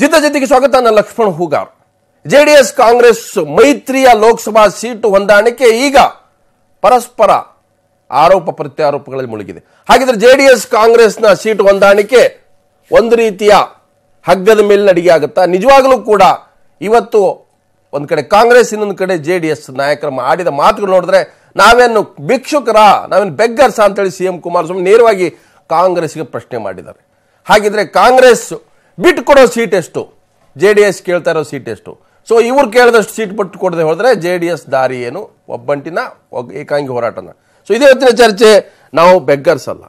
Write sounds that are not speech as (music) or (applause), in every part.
ಜಿದ್ದ ಜಿದ್ದಿಗೆ ಸ್ವಾಗತ ನಾನು Lakshman Hoogar J D S Congress ಮೈತ್ರಿಯ ಲೋಕಸಭಾ ಸೀಟು ಹೊಂದಾಣಿಕೆ ಈಗ ಪರಸ್ಪರ ಆರೋಪ ಪ್ರತ್ಯಾರೋಪಗಳಲ್ಲಿ ಮುಳುಗಿದೆ ಹಾಗಿದ್ರೆ ಜೆ ಡಿ ಎಸ್ ಕಾಂಗ್ರೆಸ್ನ ಸೀಟು ಹೊಂದಾಣಿಕೆ ಒಂದು ರೀತಿಯ ಹಗ್ಗದ ಮೇಲೆ ನಡಿಗೆ ಆಗುತ್ತಾ ನಿಜವಾಗಲೂ ಕೂಡ ಇವತ್ತು ಒಂದು ಕಡೆ ಕಾಂಗ್ರೆಸ್ ಇನ್ನೊಂದು ಕಡೆ ಜೆ ಡಿ ಎಸ್ ನಾಯಕರ ಆಡಿದ ಮಾತುಗಳು ನೋಡಿದ್ರೆ ನಾವೇನು ಭಿಕ್ಷುಕರ ನಾವೇನು ಬೆಗ್ಗರ್ಸ ಅಂತೇಳಿ ಸಿ ಎಂ ಕುಮಾರಸ್ವಾಮಿ ನೇರವಾಗಿ ಕಾಂಗ್ರೆಸ್ಗೆ ಪ್ರಶ್ನೆ ಮಾಡಿದ್ದಾರೆ ಹಾಗಿದ್ರೆ ಕಾಂಗ್ರೆಸ್ ಬಿಟ್ಟು ಕೊಡೋ ಸೀಟ್ ಎಷ್ಟು ಜೆ ಡಿ ಎಸ್ ಕೇಳ್ತಾ ಇರೋ ಸೀಟ್ ಎಷ್ಟು ಸೊ ಇವ್ರು ಕೇಳಿದಷ್ಟು ಸೀಟ್ ಬಿಟ್ಟು ಕೊಡದೆ ಹೋದರೆ ಜೆ ಡಿ ಎಸ್ ದಾರಿ ಏನು ಒಬ್ಬಂಟಿನ ಏಕಾಂಗಿ ಹೋರಾಟನ ಸೊ ಇದೇ ಹೊತ್ತಿನ ಚರ್ಚೆ ನಾವು ಬೆಗ್ಗರ್ಸ್ ಅಲ್ಲ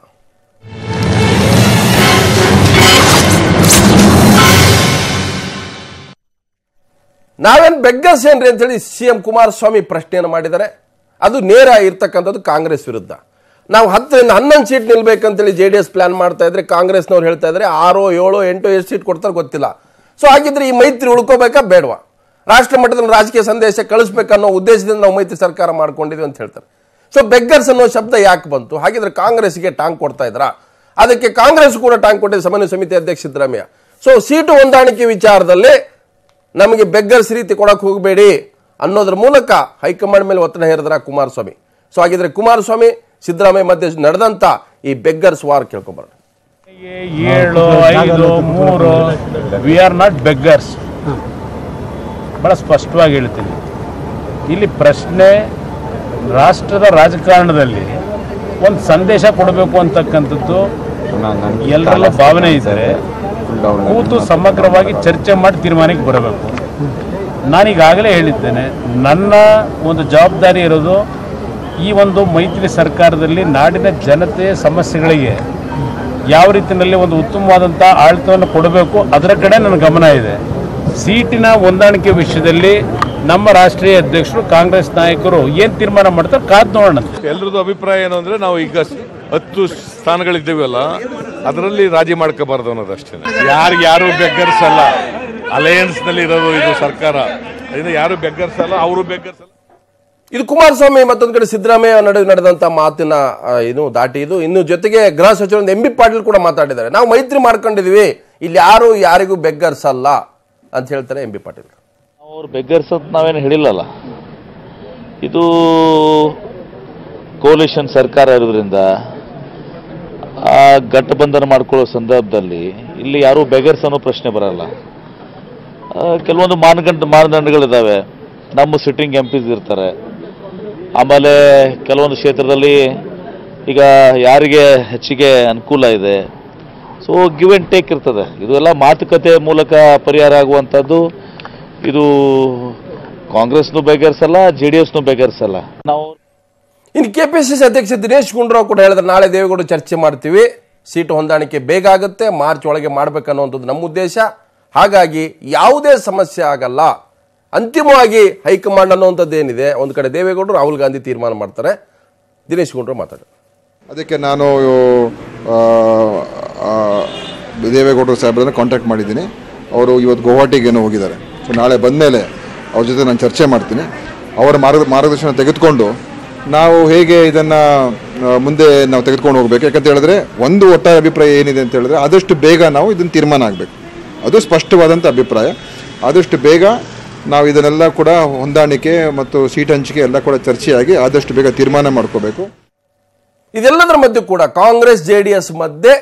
ನಾವೇನು ಬೆಗ್ಗರ್ಸ್ ಏನ್ರಿ ಅಂತೇಳಿ ಸಿ ಎಂ ಕುಮಾರಸ್ವಾಮಿ ಪ್ರಶ್ನೆಯನ್ನು ಮಾಡಿದ್ದಾರೆ ಅದು ನೇರ ಇರ್ತಕ್ಕಂಥದ್ದು ಕಾಂಗ್ರೆಸ್ ವಿರುದ್ಧ ನಾವು ಹತ್ತರಿಂದ ಹನ್ನೊಂದು ಸೀಟ್ ನಿಲ್ಬೇಕಂತೇಳಿ ಜೆ ಡಿ ಎಸ್ ಪ್ಲಾನ್ ಮಾಡ್ತಾ ಇದ್ರೆ ಕಾಂಗ್ರೆಸ್ನವ್ರು ಹೇಳ್ತಾ ಇದ್ರೆ ಆರು ಏಳು ಎಂಟು ಎಷ್ಟು ಸೀಟ್ ಕೊಡ್ತಾರೆ ಗೊತ್ತಿಲ್ಲ ಸೊ ಹಾಗಿದ್ರೆ ಈ ಮೈತ್ರಿ ಉಳ್ಕೋಬೇಕಾ ಬೇಡವಾ ರಾಷ್ಟ್ರ ಮಟ್ಟದಲ್ಲಿ ರಾಜಕೀಯ ಸಂದೇಶ ಕಳಿಸ್ಬೇಕನ್ನೋ ಉದ್ದೇಶದಿಂದ ನಾವು ಮೈತ್ರಿ ಸರ್ಕಾರ ಮಾಡ್ಕೊಂಡಿದ್ವಿ ಅಂತ ಹೇಳ್ತಾರೆ ಸೊ ಬೆಗ್ಗರ್ಸ್ ಅನ್ನೋ ಶಬ್ದ ಯಾಕೆ ಬಂತು ಹಾಗಿದ್ರೆ ಕಾಂಗ್ರೆಸ್ಗೆ ಟಾಂಗ್ ಕೊಡ್ತಾ ಇದ್ರ ಅದಕ್ಕೆ ಕಾಂಗ್ರೆಸ್ ಕೂಡ ಟಾಂಗ್ ಕೊಟ್ಟಿದೆ ಸಮನ್ವಯ ಸಮಿತಿ ಅಧ್ಯಕ್ಷ ಸಿದ್ದರಾಮಯ್ಯ ಸೊ ಸೀಟು ಹೊಂದಾಣಿಕೆ ವಿಚಾರದಲ್ಲಿ ನಮಗೆ ಬೆಗ್ಗರ್ಸ್ ರೀತಿ ಕೊಡಕ್ಕೆ ಹೋಗಬೇಡಿ ಅನ್ನೋದ್ರ ಮೂಲಕ ಹೈಕಮಾಂಡ್ ಮೇಲೆ ಒತ್ತಡ ಹೇರಿದ್ರ ಕುಮಾರಸ್ವಾಮಿ ಸೊ ಹಾಗಿದ್ರೆ ಕುಮಾರಸ್ವಾಮಿ ಸಿದ್ದರಾಮಯ್ಯ ಮಧ್ಯೆ ನಡೆದಂತ ಈ ಬೆಗ್ಗರ್ಸ್ ವಾರ್ ಕೇಳ್ಕೊಬಾರ ಏಳು ಐದು ಮೂರು ವಿ ಆರ್ ನಾಟ್ ಬೆಗ್ಗರ್ಸ್ ಭಾಳ ಸ್ಪಷ್ಟವಾಗಿ ಹೇಳ್ತೀನಿ ಇಲ್ಲಿ ಪ್ರಶ್ನೆ ರಾಷ್ಟ್ರದ ರಾಜಕಾರಣದಲ್ಲಿ ಒಂದು ಸಂದೇಶ ಕೊಡಬೇಕು ಅಂತಕ್ಕಂಥದ್ದು ಎಲ್ಲರಲ್ಲೂ ಭಾವನೆ ಇದ್ದಾರೆ ಕೂತು ಸಮಗ್ರವಾಗಿ ಚರ್ಚೆ ಮಾಡಿ ತೀರ್ಮಾನಕ್ಕೆ ಬರಬೇಕು ನಾನೀಗಾಗಲೇ ಹೇಳಿದ್ದೇನೆ ನನ್ನ ಒಂದು ಜವಾಬ್ದಾರಿ ಇರೋದು ಈ ಒಂದು ಮೈತ್ರಿ ಸರ್ಕಾರದಲ್ಲಿ ನಾಡಿನ ಜನತೆಯ ಸಮಸ್ಯೆಗಳಿಗೆ ಯಾವ ರೀತಿಯಲ್ಲಿ ಒಂದು ಉತ್ತಮವಾದಂಥ ಆಡಳಿತವನ್ನು ಕೊಡಬೇಕು ಅದರ ಕಡೆ ನನ್ನ ಗಮನ ಇದೆ ಸೀಟಿನ ಹೊಂದಾಣಿಕೆ ವಿಷಯದಲ್ಲಿ ನಮ್ಮ ರಾಷ್ಟ್ರೀಯ ಅಧ್ಯಕ್ಷರು ಕಾಂಗ್ರೆಸ್ ನಾಯಕರು ಏನು ತೀರ್ಮಾನ ಮಾಡ್ತಾರೆ ಕಾದ್ ನೋಡೋಣ ಎಲ್ಲರದ್ದು ಅಭಿಪ್ರಾಯ ಏನು ಅಂದರೆ ನಾವು ಈಗ ಹತ್ತು ಸ್ಥಾನಗಳಿದ್ದೇವಲ್ಲ ಅದರಲ್ಲಿ ರಾಜಿ ಮಾಡ್ಕೋಬಾರ್ದು ಅನ್ನೋದಷ್ಟೇ ಯಾರು ಯಾರು ಬೆಗ್ಗರ್ಸಲ್ಲ ಅಲಯನ್ಸ್ನಲ್ಲಿ ಇರೋದು ಇದು ಸರ್ಕಾರ ಅದರಿಂದ ಯಾರು ಬೆಗ್ಗರ್ಸಲ್ಲ ಅವರು ಬೆಗ್ಗರಿಸಲ್ಲ ಇದು ಕುಮಾರಸ್ವಾಮಿ ಮತ್ತೊಂದು ಕಡೆ ಸಿದ್ದರಾಮಯ್ಯ ನಡುವೆ ನಡೆದಂತ ಮಾತಿನ ಏನು ದಾಟಿ ಇದು ಇನ್ನು ಜೊತೆಗೆ ಗೃಹ ಸಚಿವ ಎಂ ಬಿ ಪಾಟೀಲ್ ಕೂಡ ಮಾತಾಡಿದ್ದಾರೆ ನಾವು ಮೈತ್ರಿ ಮಾಡ್ಕೊಂಡಿದೀವಿ ಇಲ್ಲಿ ಯಾರು ಯಾರಿಗೂ ಬೆಗ್ಗರ್ಸಲ್ಲ ಅಂತ ಹೇಳ್ತಾರೆ ಎಂ ಬಿ ಪಾಟೀಲ್ ಅವ್ರು ಬೆಗ್ಗರ್ಸಂತ ನಾವೇನು ಹೇಳಿಲ್ಲಲ್ಲ ಇದು ಕೋಲಿಷನ್ ಸರ್ಕಾರ ಇರೋದ್ರಿಂದ ಗಟ್ಟಬಂಧನ ಮಾಡ್ಕೊಳ್ಳೋ ಸಂದರ್ಭದಲ್ಲಿ ಇಲ್ಲಿ ಯಾರೂ ಬೆಗರ್ಸ್ ಅನ್ನೋ ಪ್ರಶ್ನೆ ಬರಲ್ಲ ಕೆಲವೊಂದು ಮಾನದಂಡ ಮಾನದಂಡಗಳಿದ್ದಾವೆ ನಮ್ಮ ಸಿಟ್ಟಿಂಗ್ ಎಂ ಪಿಸ್ ಇರ್ತಾರೆ ಆಮೇಲೆ ಕೆಲವೊಂದು ಕ್ಷೇತ್ರದಲ್ಲಿ ಈಗ ಯಾರಿಗೆ ಹೆಚ್ಚಿಗೆ ಅನುಕೂಲ ಇದೆ ಸೊ ಗಿವ್ ಆ್ಯಂಡ್ ಟೇಕ್ ಇರ್ತದೆ ಇದು ಎಲ್ಲ ಮಾತುಕತೆ ಮೂಲಕ ಪರಿಹಾರ ಆಗುವಂಥದ್ದು ಇದು ಕಾಂಗ್ರೆಸ್ನು ಬೇಗರಿಸಲ್ಲ ಜೆ ಡಿ ಎಸ್ನು ಬೇಗರಿಸಲ್ಲ ನಾವು ಇನ್ನು ಕೆ ಪಿ ಸಿ ಸಿ ಅಧ್ಯಕ್ಷ ದಿನೇಶ್ ಗುಂಡೂರಾವ್ ಕೂಡ ಹೇಳಿದ್ರೆ ನಾಳೆ ದೇವೇಗೌಡ ಚರ್ಚೆ ಮಾಡ್ತೀವಿ ಸೀಟು ಹೊಂದಾಣಿಕೆ ಬೇಗ ಆಗುತ್ತೆ ಮಾರ್ಚ್ ಒಳಗೆ ಮಾಡಬೇಕನ್ನುವಂಥದ್ದು ನಮ್ಮ ಉದ್ದೇಶ ಹಾಗಾಗಿ ಯಾವುದೇ ಸಮಸ್ಯೆ ಆಗಲ್ಲ ಅಂತಿಮವಾಗಿ ಹೈಕಮಾಂಡ್ ಅನ್ನೋವಂಥದ್ದು ಏನಿದೆ ಒಂದು ಕಡೆ ದೇವೇಗೌಡರು ರಾಹುಲ್ ಗಾಂಧಿ ತೀರ್ಮಾನ ಮಾಡ್ತಾರೆ ದಿನೇಶ್ ಗುಂಡ್ರು ಮಾತಾಡ ಅದಕ್ಕೆ ನಾನು ದೇವೇಗೌಡರು ಸಾಹೇಬ್ರನ್ನ ಕಾಂಟ್ಯಾಕ್ಟ್ ಮಾಡಿದ್ದೀನಿ ಅವರು ಇವತ್ತು ಗುವಾಹಟಿಗೇನೋ ಹೋಗಿದ್ದಾರೆ ಸೊ ನಾಳೆ ಬಂದ ಮೇಲೆ ಅವ್ರ ಜೊತೆ ನಾನು ಚರ್ಚೆ ಮಾಡ್ತೀನಿ ಅವರ ಮಾರ್ಗ ಮಾರ್ಗದರ್ಶನ ತೆಗೆದುಕೊಂಡು ನಾವು ಹೇಗೆ ಇದನ್ನು ಮುಂದೆ ನಾವು ತೆಗೆದುಕೊಂಡು ಹೋಗಬೇಕು ಯಾಕಂತ ಹೇಳಿದ್ರೆ ಒಂದು ಒಟ್ಟಾರೆ ಅಭಿಪ್ರಾಯ ಏನಿದೆ ಅಂತ ಹೇಳಿದ್ರೆ ಆದಷ್ಟು ಬೇಗ ನಾವು ಇದನ್ನು ತೀರ್ಮಾನ ಆಗಬೇಕು ಅದು ಸ್ಪಷ್ಟವಾದಂಥ ಅಭಿಪ್ರಾಯ ಆದಷ್ಟು ಬೇಗ ನಾವು ಇದನ್ನೆಲ್ಲ ಕೂಡ ಹೊಂದಾಣಿಕೆ ಮತ್ತು ಸೀಟ್ ಹಂಚಿಕೆ ಎಲ್ಲ ಕೂಡ ಚರ್ಚೆಯಾಗಿ ಆದಷ್ಟು ಬೇಗ ತೀರ್ಮಾನ ಮಾಡ್ಕೋಬೇಕು ಇದೆಲ್ಲದರ ಮಧ್ಯೆ ಕೂಡ ಕಾಂಗ್ರೆಸ್ ಜೆ ಡಿ ಎಸ್ ಮಧ್ಯೆ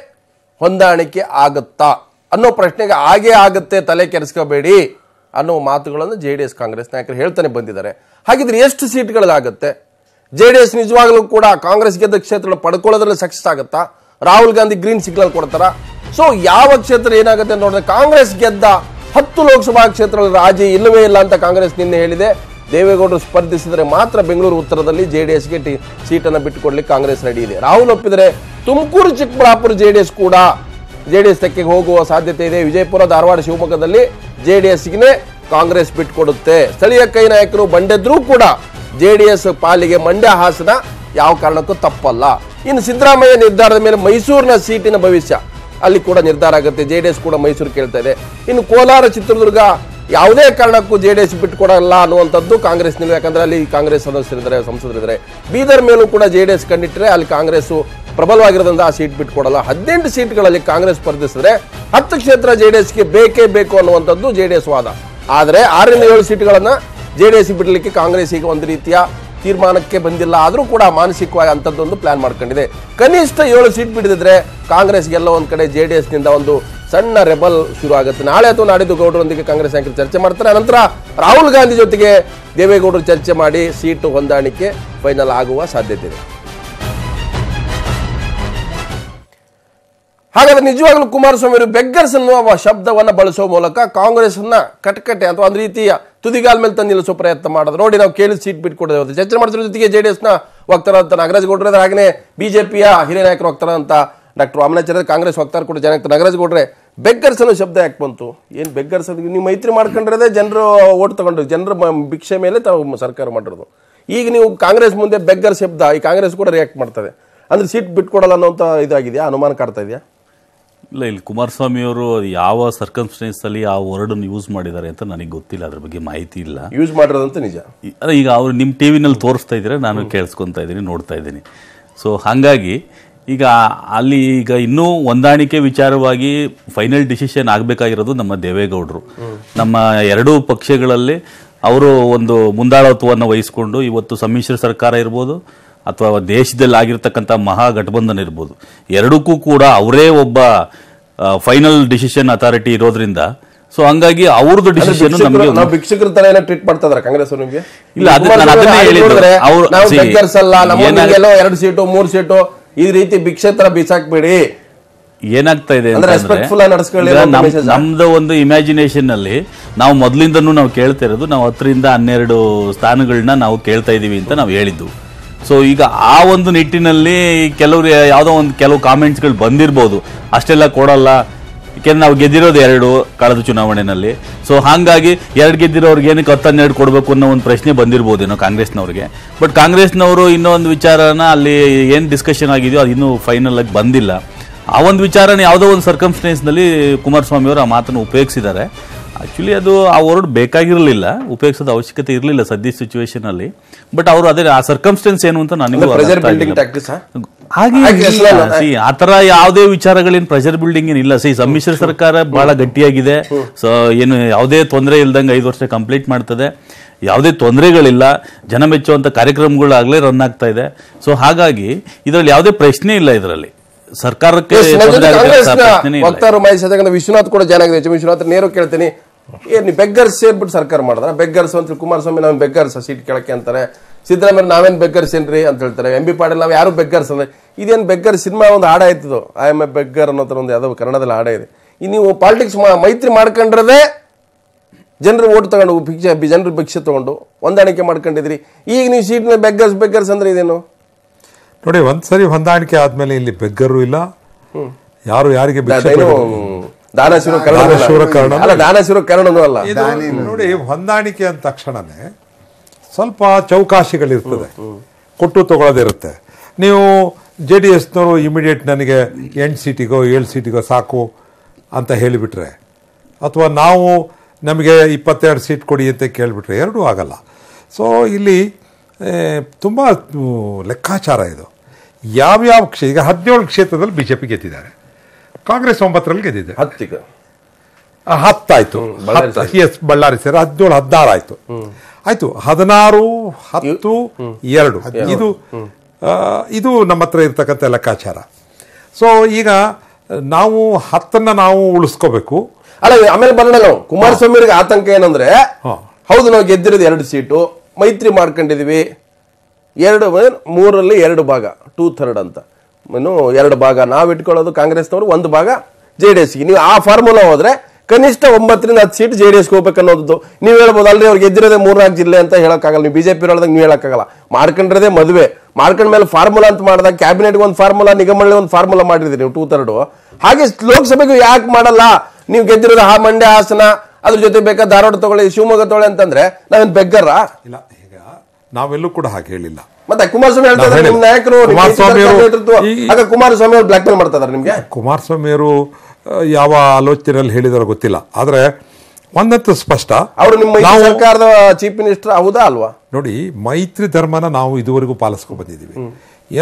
ಹೊಂದಾಣಿಕೆ ಆಗುತ್ತಾ ಅನ್ನೋ ಪ್ರಶ್ನೆಗೆ ಹಾಗೆ ಆಗುತ್ತೆ ತಲೆ ಕೆರೆಸ್ಕೋಬೇಡಿ ಅನ್ನೋ ಮಾತುಗಳನ್ನು ಜೆ ಡಿ ಎಸ್ ಕಾಂಗ್ರೆಸ್ ನಾಯಕರು ಹೇಳ್ತಾನೆ ಬಂದಿದ್ದಾರೆ ಹಾಗಿದ್ರೆ ಎಷ್ಟು ಸೀಟ್ಗಳಾಗುತ್ತೆ ಜೆ ಡಿ ಎಸ್ ನಿಜವಾಗ್ಲೂ ಕೂಡ ಕಾಂಗ್ರೆಸ್ ಗೆದ್ದ ಕ್ಷೇತ್ರಗಳು ಪಡ್ಕೊಳ್ಳೋದ್ರಲ್ಲಿ ಸಕ್ಸಸ್ ಆಗುತ್ತಾ ರಾಹುಲ್ ಗಾಂಧಿ ಗ್ರೀನ್ ಸಿಗ್ನಲ್ ಕೊಡ್ತಾರ ಸೊ ಯಾವ ಕ್ಷೇತ್ರ ಏನಾಗುತ್ತೆ ನೋಡಿದ್ರೆ ಕಾಂಗ್ರೆಸ್ ಗೆದ್ದ ಹತ್ತು ಲೋಕಸಭಾ ಕ್ಷೇತ್ರಗಳಲ್ಲಿ ರಾಜಿ ಇಲ್ಲವೇ ಇಲ್ಲ ಅಂತ ಕಾಂಗ್ರೆಸ್ ನಿನ್ನೆ ಹೇಳಿದೆ ದೇವೇಗೌಡರು ಸ್ಪರ್ಧಿಸಿದರೆ ಮಾತ್ರ ಬೆಂಗಳೂರು ಉತ್ತರದಲ್ಲಿ ಜೆ ಡಿ ಎಸ್ಗೆ ಟಿ ಸೀಟನ್ನು ಬಿಟ್ಟುಕೊಡ್ಲಿಕ್ಕೆ ಕಾಂಗ್ರೆಸ್ ರೆಡಿ ಇದೆ ರಾಹುಲ್ ಒಪ್ಪಿದರೆ Tumakuru Chikkaballapura J D S ಕೂಡ ಜೆ ಡಿ ಎಸ್ ತೆಕ್ಕೆ ಹೋಗುವ ಸಾಧ್ಯತೆ ಇದೆ ವಿಜಯಪುರ ಧಾರವಾಡ ಶಿವಮೊಗ್ಗದಲ್ಲಿ ಜೆ ಡಿ ಎಸ್ಗೆ ಕಾಂಗ್ರೆಸ್ ಬಿಟ್ಟುಕೊಡುತ್ತೆ ಸ್ಥಳೀಯ ಕೈ ನಾಯಕರು ಬಂಡೆದ್ರೂ ಕೂಡ ಜೆ ಡಿ ಎಸ್ ಪಾಲಿಗೆ ಮಂಡ್ಯ ಹಾಸನ ಯಾವ ಕಾರಣಕ್ಕೂ ತಪ್ಪಲ್ಲ ಇನ್ನು ಸಿದ್ದರಾಮಯ್ಯ ನಿರ್ಧಾರದ ಮೇಲೆ ಮೈಸೂರಿನ ಸೀಟಿನ ಭವಿಷ್ಯ ಅಲ್ಲಿ ಕೂಡ ನಿರ್ಧಾರ ಆಗುತ್ತೆ ಜೆ ಡಿ ಎಸ್ ಕೂಡ ಮೈಸೂರು ಕೇಳ್ತಾ ಇದೆ ಇನ್ನು ಕೋಲಾರ ಚಿತ್ರದುರ್ಗ ಯಾವುದೇ ಕಾರಣಕ್ಕೂ ಜೆ ಡಿ ಎಸ್ ಬಿಟ್ಟುಕೊಡಲ್ಲ ಅನ್ನುವಂಥದ್ದು ಕಾಂಗ್ರೆಸ್ ನಿಲ್ವೆ ಯಾಕಂದ್ರೆ ಅಲ್ಲಿ ಕಾಂಗ್ರೆಸ್ ಸದಸ್ಯರಿದ್ದಾರೆ ಸಂಸದರಿದ್ದಾರೆ ಬೀದರ್ ಮೇಲೂ ಕೂಡ ಜೆ ಡಿ ಎಸ್ ಕಂಡಿಟ್ಟರೆ ಅಲ್ಲಿ ಕಾಂಗ್ರೆಸ್ ಪ್ರಬಲವಾಗಿರೋದ್ರಿಂದ ಆ ಸೀಟ್ ಬಿಟ್ಕೊಡಲ್ಲ ಹದಿನೆಂಟು ಸೀಟ್ಗಳಲ್ಲಿ ಕಾಂಗ್ರೆಸ್ ಸ್ಪರ್ಧಿಸಿದ್ರೆ ಹತ್ತು ಕ್ಷೇತ್ರ ಜೆ ಡಿ ಎಸ್ಗೆ ಬೇಕೇ ಬೇಕು ಅನ್ನುವಂಥದ್ದು ಜೆ ಡಿ ಎಸ್ ವಾದ ಆದರೆ ಆರರಿಂದ ಏಳು ಸೀಟ್ಗಳನ್ನು ಜೆ ಡಿ ಎಸ್ ಬಿಡಲಿಕ್ಕೆ ಕಾಂಗ್ರೆಸ್ ಈಗ ಒಂದು ರೀತಿಯ ತೀರ್ಮಾನಕ್ಕೆ ಬಂದಿಲ್ಲ ಆದರೂ ಕೂಡ ಮಾನಸಿಕವಾಗಿ ಅಂಥದ್ದೊಂದು ಪ್ಲಾನ್ ಮಾಡ್ಕೊಂಡಿದೆ ಕನಿಷ್ಠ ಏಳು ಸೀಟ್ ಬಿಡಿದ್ರೆ ಕಾಂಗ್ರೆಸ್ ಒಂದು ಕಡೆ ಜೆ ಡಿ ಎಸ್ನಿಂದ ಒಂದು ಸಣ್ಣ ರೆಬಲ್ ಶುರು ಆಗುತ್ತೆ ನಾಳೆ ಅಥವಾ ನಾಡಿದ್ದು ಗೌಡರೊಂದಿಗೆ ಕಾಂಗ್ರೆಸ್ ನಾಯಕರು ಚರ್ಚೆ ಮಾಡ್ತಾರೆ ನಂತರ ರಾಹುಲ್ ಗಾಂಧಿ ಜೊತೆಗೆ ದೇವೇಗೌಡರು ಚರ್ಚೆ ಮಾಡಿ ಸೀಟು ಹೊಂದಾಣಿಕೆ ಫೈನಲ್ ಆಗುವ ಸಾಧ್ಯತೆ ಇದೆ ಹಾಗಾದ್ರೆ ನಿಜವಾಗ್ಲೂ ಕುಮಾರಸ್ವಾಮಿ ಬೆಗ್ಗರ್ಸ್ ಅನ್ನುವ ಶಬ್ದವನ್ನು ಬಳಸುವ ಮೂಲಕ ಕಾಂಗ್ರೆಸ್ನ ಕಟಕಟೆ ಅಥವಾ ಒಂದು ರೀತಿಯ ತುದಿಗಾಲ್ ಮೇಲೆ ತಂದು ನಿಲ್ಲಿಸೋ ಪ್ರಯತ್ನ ಮಾಡೋದು ನೋಡಿ ನಾವು ಕೇಳಿ ಸೀಟ್ ಬಿಟ್ಕೊಡೋದು ಇವತ್ತು ಚರ್ಚೆ ಮಾಡಿದ್ರ ಜೊತೆಗೆ ಜೆ ಡಿ ವಕ್ತಾರ ಅಂತ ನಾಗರಾಜ್ ಗೌಡ್ರೆ ಹಾಗೆ ಬಿಜೆಪಿಯ ಹಿರಿಯ ನಾಯಕರು ಅಂತ ಡಾಕ್ಟರ್ ರಾಮನಾಚಾರ್ಯ ಕಾಂಗ್ರೆಸ್ ವಕ್ತಾರ ಕೂಡ ಜನ ನಾಗರಾಜ್ ಗೌಡ್ರೆ ಬೆಗ್ಗರ್ಸ್ ಅನ್ನೋ ಶಬ್ದ ಯಾಕೆ ಬಂತು ಏನು ಬೆಗ್ಗರ್ಸ್ ನೀವು ಮೈತ್ರಿ ಮಾಡ್ಕೊಂಡ್ರೆ ಜನರು ಓಟ್ ತಗೊಂಡ್ರು ಜನರ ಭಿಕ್ಷೆ ಮೇಲೆ ತಾವು ಸರ್ಕಾರ ಮಾಡಿರೋದು ಈಗ ನೀವು ಕಾಂಗ್ರೆಸ್ ಮುಂದೆ ಬೆಗ್ಗರ್ ಶಬ್ದ ಈ ಕಾಂಗ್ರೆಸ್ ಕೂಡ ರಿಯಾಕ್ಟ್ ಮಾಡ್ತದೆ ಅಂದರೆ ಸೀಟ್ ಬಿಟ್ಕೊಡಲ್ಲ ಅನ್ನೋಂಥ ಇದಾಗಿದೆಯಾ ಅನುಮಾನ ಕಾಡ್ತಾ ಇದೆಯಾ ಇಲ್ಲ ಇಲ್ಲಿ ಕುಮಾರಸ್ವಾಮಿಯವರು ಅದು ಯಾವ ಅಲ್ಲಿ ಆ ವರ್ಡನ್ನು ಯೂಸ್ ಮಾಡಿದ್ದಾರೆ ಅಂತ ನನಗೆ ಗೊತ್ತಿಲ್ಲ ಅದ್ರ ಬಗ್ಗೆ ಮಾಹಿತಿ ಇಲ್ಲ ಯೂಸ್ ಮಾಡಿರೋದಂತ ನಿಜ ಅದೇ ಈಗ ಅವರು ನಿಮ್ಮ ಟಿ ವಿನಲ್ಲಿ ತೋರಿಸ್ತಾ ಇದ್ದಾರೆ ನಾನು ಕೇಳಿಸ್ಕೊತಾ ಇದ್ದೀನಿ ನೋಡ್ತಾ ಇದ್ದೀನಿ ಸೊ ಹಾಗಾಗಿ ಈಗ ಅಲ್ಲಿ ಈಗ ಇನ್ನೂ ಹೊಂದಾಣಿಕೆ ವಿಚಾರವಾಗಿ ಫೈನಲ್ ಡಿಸಿಷನ್ ಆಗಬೇಕಾಗಿರೋದು ನಮ್ಮ ದೇವೇಗೌಡರು ನಮ್ಮ ಎರಡೂ ಪಕ್ಷಗಳಲ್ಲಿ ಅವರು ಒಂದು ಮುಂದಾಳತ್ವವನ್ನು ವಹಿಸಿಕೊಂಡು ಇವತ್ತು ಸಮ್ಮಿಶ್ರ ಸರ್ಕಾರ ಇರ್ಬೋದು ಅಥವಾ ದೇಶದಲ್ಲಿ ಆಗಿರ್ತಕ್ಕಂಥ ಮಹಾಗಠಬಂಧನ್ ಇರ್ಬೋದು ಎರಡಕ್ಕೂ ಕೂಡ ಅವರೇ ಒಬ್ಬ ಫೈನಲ್ ಡಿಸಿಷನ್ ಅಥಾರಿಟಿ ಇರೋದ್ರಿಂದ ಸೊ ಹಂಗಾಗಿ ಅವ್ರದ್ದು ಡಿಸಿಷನ್ ನಮಗೆ ನಾವು ಭಿಕ್ಷುಕರ ತರ ಎಲ್ಲ ಟ್ರೀಟ್ ಮಾಡ್ತಾ ಇದಾರೆ ಕಾಂಗ್ರೆಸ್ ಅವರು ನಿಮಗೆ ಇಲ್ಲ ಅದನ್ನ ನಾನು ಅದನ್ನೇ ಹೇಳಿದ್ರೆ ಅವ್ರು ನಾವು ಬೆಂಕರ್ಸಲ್ಲ ಎರಡು ಸೀಟು ಮೂರು ಸೀಟು ಈ ರೀತಿ ಭಿಕ್ಷೆ ತರ ಬೀಸಾಕ್ಬೇಡಿ ಏನಾಗ್ತಾ ಇದೆ ನಮ್ದು ಒಂದು ಇಮ್ಯಾಜಿನೇಷನ್ ಅಲ್ಲಿ ನಾವು ಮೊದಲಿಂದನೂ ನಾವು ಕೇಳ್ತಾ ಇರೋದು ನಾವು ಹತ್ತರಿಂದ ಹನ್ನೆರಡು ಸ್ಥಾನಗಳನ್ನ ನಾವು ಕೇಳ್ತಾ ಇದೀವಿ ಅಂತ ನಾವು ಹೇಳಿದ್ದು ಸೊ ಈಗ ಆ ಒಂದು ನಿಟ್ಟಿನಲ್ಲಿ ಕೆಲವರು ಯಾವುದೋ ಒಂದು ಕೆಲವು ಕಾಮೆಂಟ್ಸ್ಗಳು ಬಂದಿರ್ಬೋದು ಅಷ್ಟೆಲ್ಲ ಕೊಡಲ್ಲ ಯಾಕೆಂದ್ರೆ ನಾವು ಗೆದ್ದಿರೋದು ಎರಡು ಕಳೆದ ಚುನಾವಣೆಯಲ್ಲಿ ಸೊ ಹಾಗಾಗಿ ಎರಡು ಗೆದ್ದಿರೋರಿಗೆ ಏನಕ್ಕೆ ಹತ್ತನ್ನೆರಡು ಕೊಡಬೇಕು ಅನ್ನೋ ಒಂದು ಪ್ರಶ್ನೆ ಬಂದಿರ್ಬೋದೇನೋ ಕಾಂಗ್ರೆಸ್ನವ್ರಿಗೆ ಬಟ್ ಕಾಂಗ್ರೆಸ್ನವರು ಇನ್ನೊಂದು ವಿಚಾರನ ಅಲ್ಲಿ ಏನು ಡಿಸ್ಕಷನ್ ಆಗಿದೆಯೋ ಅದು ಇನ್ನೂ ಫೈನಲ್ ಆಗಿ ಬಂದಿಲ್ಲ ಆ ಒಂದು ವಿಚಾರನ ಯಾವುದೋ ಒಂದು ಸರ್ಕಮ್ಸ್ಟೆನ್ಸ್ನಲ್ಲಿ ಕುಮಾರಸ್ವಾಮಿ ಅವರು ಆ ಮಾತನ್ನು ಉಪಯೋಗಿಸಿದ್ದಾರೆ ಆ್ಯಕ್ಚುಲಿ ಅದು ಆ ವರ್ಡ್ ಬೇಕಾಗಿರಲಿಲ್ಲ ಉಪಯೋಗಿಸೋದ ಅವಶ್ಯಕತೆ ಇರಲಿಲ್ಲ ಸದ್ಯ ಸಿಚುವೇಶನ್ ಅಲ್ಲಿ ಬಟ್ ಅವರು ಅದೇ ಆ ಸರ್ಕಮ್ಸ್ಟೆನ್ಸ್ ಏನು ಅಂತ ನನಗೆ ಹಾಗೆ ಆ ತರ ಯಾವುದೇ ವಿಚಾರಗಳೇನು ಪ್ರೆಷರ್ ಬಿಲ್ಡಿಂಗ್ ಏನಿಲ್ಲ ಸಿ ಸಮ್ಮಿಶ್ರ ಸರ್ಕಾರ ಬಹಳ ಗಟ್ಟಿಯಾಗಿದೆ ಸೊ ಏನು ಯಾವುದೇ ತೊಂದರೆ ಇಲ್ದಂಗೆ ಐದು ವರ್ಷ ಕಂಪ್ಲೀಟ್ ಮಾಡ್ತದೆ ಯಾವುದೇ ತೊಂದರೆಗಳಿಲ್ಲ ಜನ ಮೆಚ್ಚುವಂಥ ಕಾರ್ಯಕ್ರಮಗಳಾಗಲೇ ರನ್ ಆಗ್ತಾ ಇದೆ ಸೊ ಹಾಗಾಗಿ ಇದರಲ್ಲಿ ಯಾವುದೇ ಪ್ರಶ್ನೆ ಇಲ್ಲ ಇದರಲ್ಲಿ ಸರ್ಕಾರಕ್ಕೆ ವಿಶ್ವನಾಥ್ ಕೂಡ ಜಾನಾಗಿದೆ ವಿಶ್ವನಾಥ್ ನೇರ ಕೇಳ್ತೀನಿ ಏನು ಬೆಗ್ಗರ್ಸ್ ಸೇರ್ಬಿಟ್ಟು ಸರ್ಕಾರ ಮಾಡಿದ್ರೆ ಬೆಗ್ಗರ್ಸ್ ಅಂತ ಕುಮಾರಸ್ವಾಮಿ ನಾವು ಬೆಗ್ಗರ್ಸ್ ಸೀಟ್ ಕೆಳಕ್ಕೆ ಅಂತಾರೆ ಸಿದ್ದರಾಮಯ್ಯ ನಾವೇನು ಬೆಗ್ಗರ್ಸ್ ಏನ್ರಿ ಅಂತ ಹೇಳ್ತಾರೆ ಎಂ ಬಿ ಪಾಟೀಲ್ ನಾವು ಯಾರು ಬೆಗ್ಗರ್ಸ್ ಅಂದರೆ ಇದೇನು ಬೆಗ್ಗರ್ ಸಿನಿಮಾ ಒಂದು ಹಾಡ ಆಯ್ತದು ಐ ಎಮ್ ಎ ಬೆಗ್ಗರ್ ಅನ್ನೋ ಒಂದು ಯಾವುದೋ ಕನ್ನಡದಲ್ಲಿ ಹಾಡ ಇದೆ ಈ ನೀವು ಪಾಲಿಟಿಕ್ಸ್ ಮೈತ್ರಿ ಮಾಡ್ಕೊಂಡ್ರದೇ ಜನರು ಓಟ್ ತಗೊಂಡು ಭಿಕ್ಷೆ ಜನರು ಭಿಕ್ಷೆ ತೊಗೊಂಡು ಹೊಂದಾಣಿಕೆ ಮಾಡ್ಕೊಂಡಿದ್ರಿ ಈಗ ನೀವು ಸೀಟ್ನ ಬೆಗ್ಗರ್ಸ್ ಬೆಗ್ಗರ್ಸ್ ಅಂದರೆ ಇದೇನು ನೋಡಿ ಒಂದ್ಸರಿ ಹೊಂದಾಣಿಕೆ ಆದಮೇಲೆ ಇಲ್ಲಿ ಬೆಗ್ಗರು ಇಲ್ಲ ಯಾರು ಯಾರಿಗೆ ಕರ್ಣ ಅಲ್ಲ ಅಲ್ಲ ನೋಡಿ ಹೊಂದಾಣಿಕೆ ಅಂದ ತಕ್ಷಣನೇ ಸ್ವಲ್ಪ ಚೌಕಾಶಿಗಳಿರ್ತದೆ ಕೊಟ್ಟು ತಗೊಳ್ಳೋದಿರುತ್ತೆ ನೀವು ಜೆ ಡಿ ಎಸ್ನವರು ಇಮಿಡಿಯೇಟ್ ನನಗೆ ಎಂಟು ಸೀಟಿಗೋ ಏಳು ಸೀಟಿಗೋ ಸಾಕು ಅಂತ ಹೇಳಿಬಿಟ್ರೆ ಅಥವಾ ನಾವು ನಮಗೆ ಇಪ್ಪತ್ತೆರಡು ಸೀಟ್ ಕೊಡಿ ಅಂತ ಕೇಳಿಬಿಟ್ರೆ ಎರಡೂ ಆಗಲ್ಲ ಸೊ ಇಲ್ಲಿ ತುಂಬ ಲೆಕ್ಕಾಚಾರ ಇದು ಯಾವ್ಯಾವ ಕ್ಷೇತ್ರ ಈಗ ಹದಿನೇಳು ಕ್ಷೇತ್ರದಲ್ಲಿ ಬಿ ಜೆ ಪಿ ಗೆದ್ದಿದ್ದಾರೆ ಕಾಂಗ್ರೆಸ್ ಒಂಬತ್ತರಲ್ಲಿ ಗೆದ್ದಿದೆ ಹತ್ತಿಗೆ ಹತ್ತಾಯ್ತು ಎಸ್ ಬಳ್ಳಾರಿ ಸೇರಿ ಹದಿನೇಳು ಹದಿನಾರು ಆಯ್ತು ಆಯ್ತು ಹದಿನಾರು ಹತ್ತು ಎರಡು ಇದು ಇದು ನಮ್ಮ ಹತ್ರ ಇರ್ತಕ್ಕಂಥ ಲೆಕ್ಕಾಚಾರ ಸೊ ಈಗ ನಾವು ಹತ್ತನ್ನ ನಾವು ಉಳಿಸ್ಕೋಬೇಕು ಅಲ್ಲ ಆಮೇಲೆ ಬರೋಣ ನಾವು ಕುಮಾರಸ್ವಾಮಿ ಆತಂಕ ಏನಂದ್ರೆ ಹೌದು ನಾವು ಗೆದ್ದಿರೋದು ಎರಡು ಸೀಟು ಮೈತ್ರಿ ಮಾಡ್ಕೊಂಡಿದೀವಿ ಎರಡು ಮೂರರಲ್ಲಿ ಎರಡು ಭಾಗ ಟೂ ಥರ್ಡ್ ಅಂತ ಏನು ಎರಡು ಭಾಗ ನಾವು ಇಟ್ಕೊಳ್ಳೋದು ಕಾಂಗ್ರೆಸ್ನವರು ಒಂದು ಭಾಗ ಜೆ ಡಿ ಎಸ್ಗೆ ನೀವು ಆ ಫಾರ್ಮುಲಾ ಹೋದ್ರೆ ಕನಿಷ್ಠ ಒಂಬತ್ತರಿಂದ ಹತ್ತು ಸೀಟ್ ಜೆ ಡಿ ಎಸ್ಗೆ ಹೋಗ್ಬೇಕು ಅನ್ನೋದು ನೀವು ಹೇಳ್ಬೋದು ಅಲ್ಲಿ ಅವ್ರಿಗೆ ಗೆದ್ದಿರೋದೇ ಮೂರ್ನಾಲ್ಕು ಜಿಲ್ಲೆ ಅಂತ ಹೇಳೋಕ್ಕಾಗಲ್ಲ ನೀವು ಬಿ ಜೆ ಪಿ ಹೇಳಿದಾಗ ನೀವು ಹೇಳೋಕ್ಕಾಗಲ್ಲ ಮಾಡ್ಕೊಂಡ್ರದೇ ಮದುವೆ ಮಾಡ್ಕೊಂಡ ಮೇಲೆ ಫಾರ್ಮುಲಾ ಅಂತ ಮಾಡಿದಾಗ ಕ್ಯಾಬಿನೆಟ್ಗೆ ಒಂದು ಫಾರ್ಮುಲಾ ನಿಗಮಗಳಲ್ಲಿ ಒಂದು ಫಾರ್ಮುಲಾ ಮಾಡಿದ್ರಿ ನೀವು ಟೂ ತರ್ಡು ಹಾಗೆ ಲೋಕಸಭೆಗೂ ಯಾಕೆ ಮಾಡಲ್ಲ ನೀವು ಗೆದ್ದಿರೋದು ಆ ಮಂಡ್ಯ ಹಾಸನ ಅದ್ರ ಜೊತೆ ಬೇಕಾದ ಧಾರವಾಡ ತಗೊಳ್ಳಿ ಶಿವಮೊಗ್ಗ ತಗೊಳ್ಳಿ ಅಂತಂದ್ರೆ ನಾವೇನು ಬೆಗ್ಗರ ಇಲ್ಲ ನಾವೆಲ್ಲೂ ಕೂಡ ಹಾಗೆ ಹೇಳಿಲ್ಲ ಮತ್ತೆ ಕುಮಾರಸ್ವಾಮಿ ನಿಮ್ಮ ನಾಯಕರು ಕುಮಾರಸ್ವಾಮಿ ಅವರು ಮಾಡ್ತಾ ನಿಮಗೆ ಕುಮಾರಸ್ವಾಮಿ ಯಾವ ಆಲೋಚನೆಯಲ್ಲಿ ಹೇಳಿದಾರೋ ಗೊತ್ತಿಲ್ಲ ಆದ್ರೆ ಒಂದಂತ ಸ್ಪಷ್ಟ ಅವರು ನಿಮ್ಮ ಸರ್ಕಾರದ ಚೀಫ್ ಮಿನಿಸ್ಟರ್ ಹೌದಾ ಅಲ್ವಾ ನೋಡಿ ಮೈತ್ರಿ ಧರ್ಮನ ನಾವು ಇದುವರೆಗೂ ಪಾಲಿಸ್ಕೊಂಡು ಬಂದಿದ್ದೀವಿ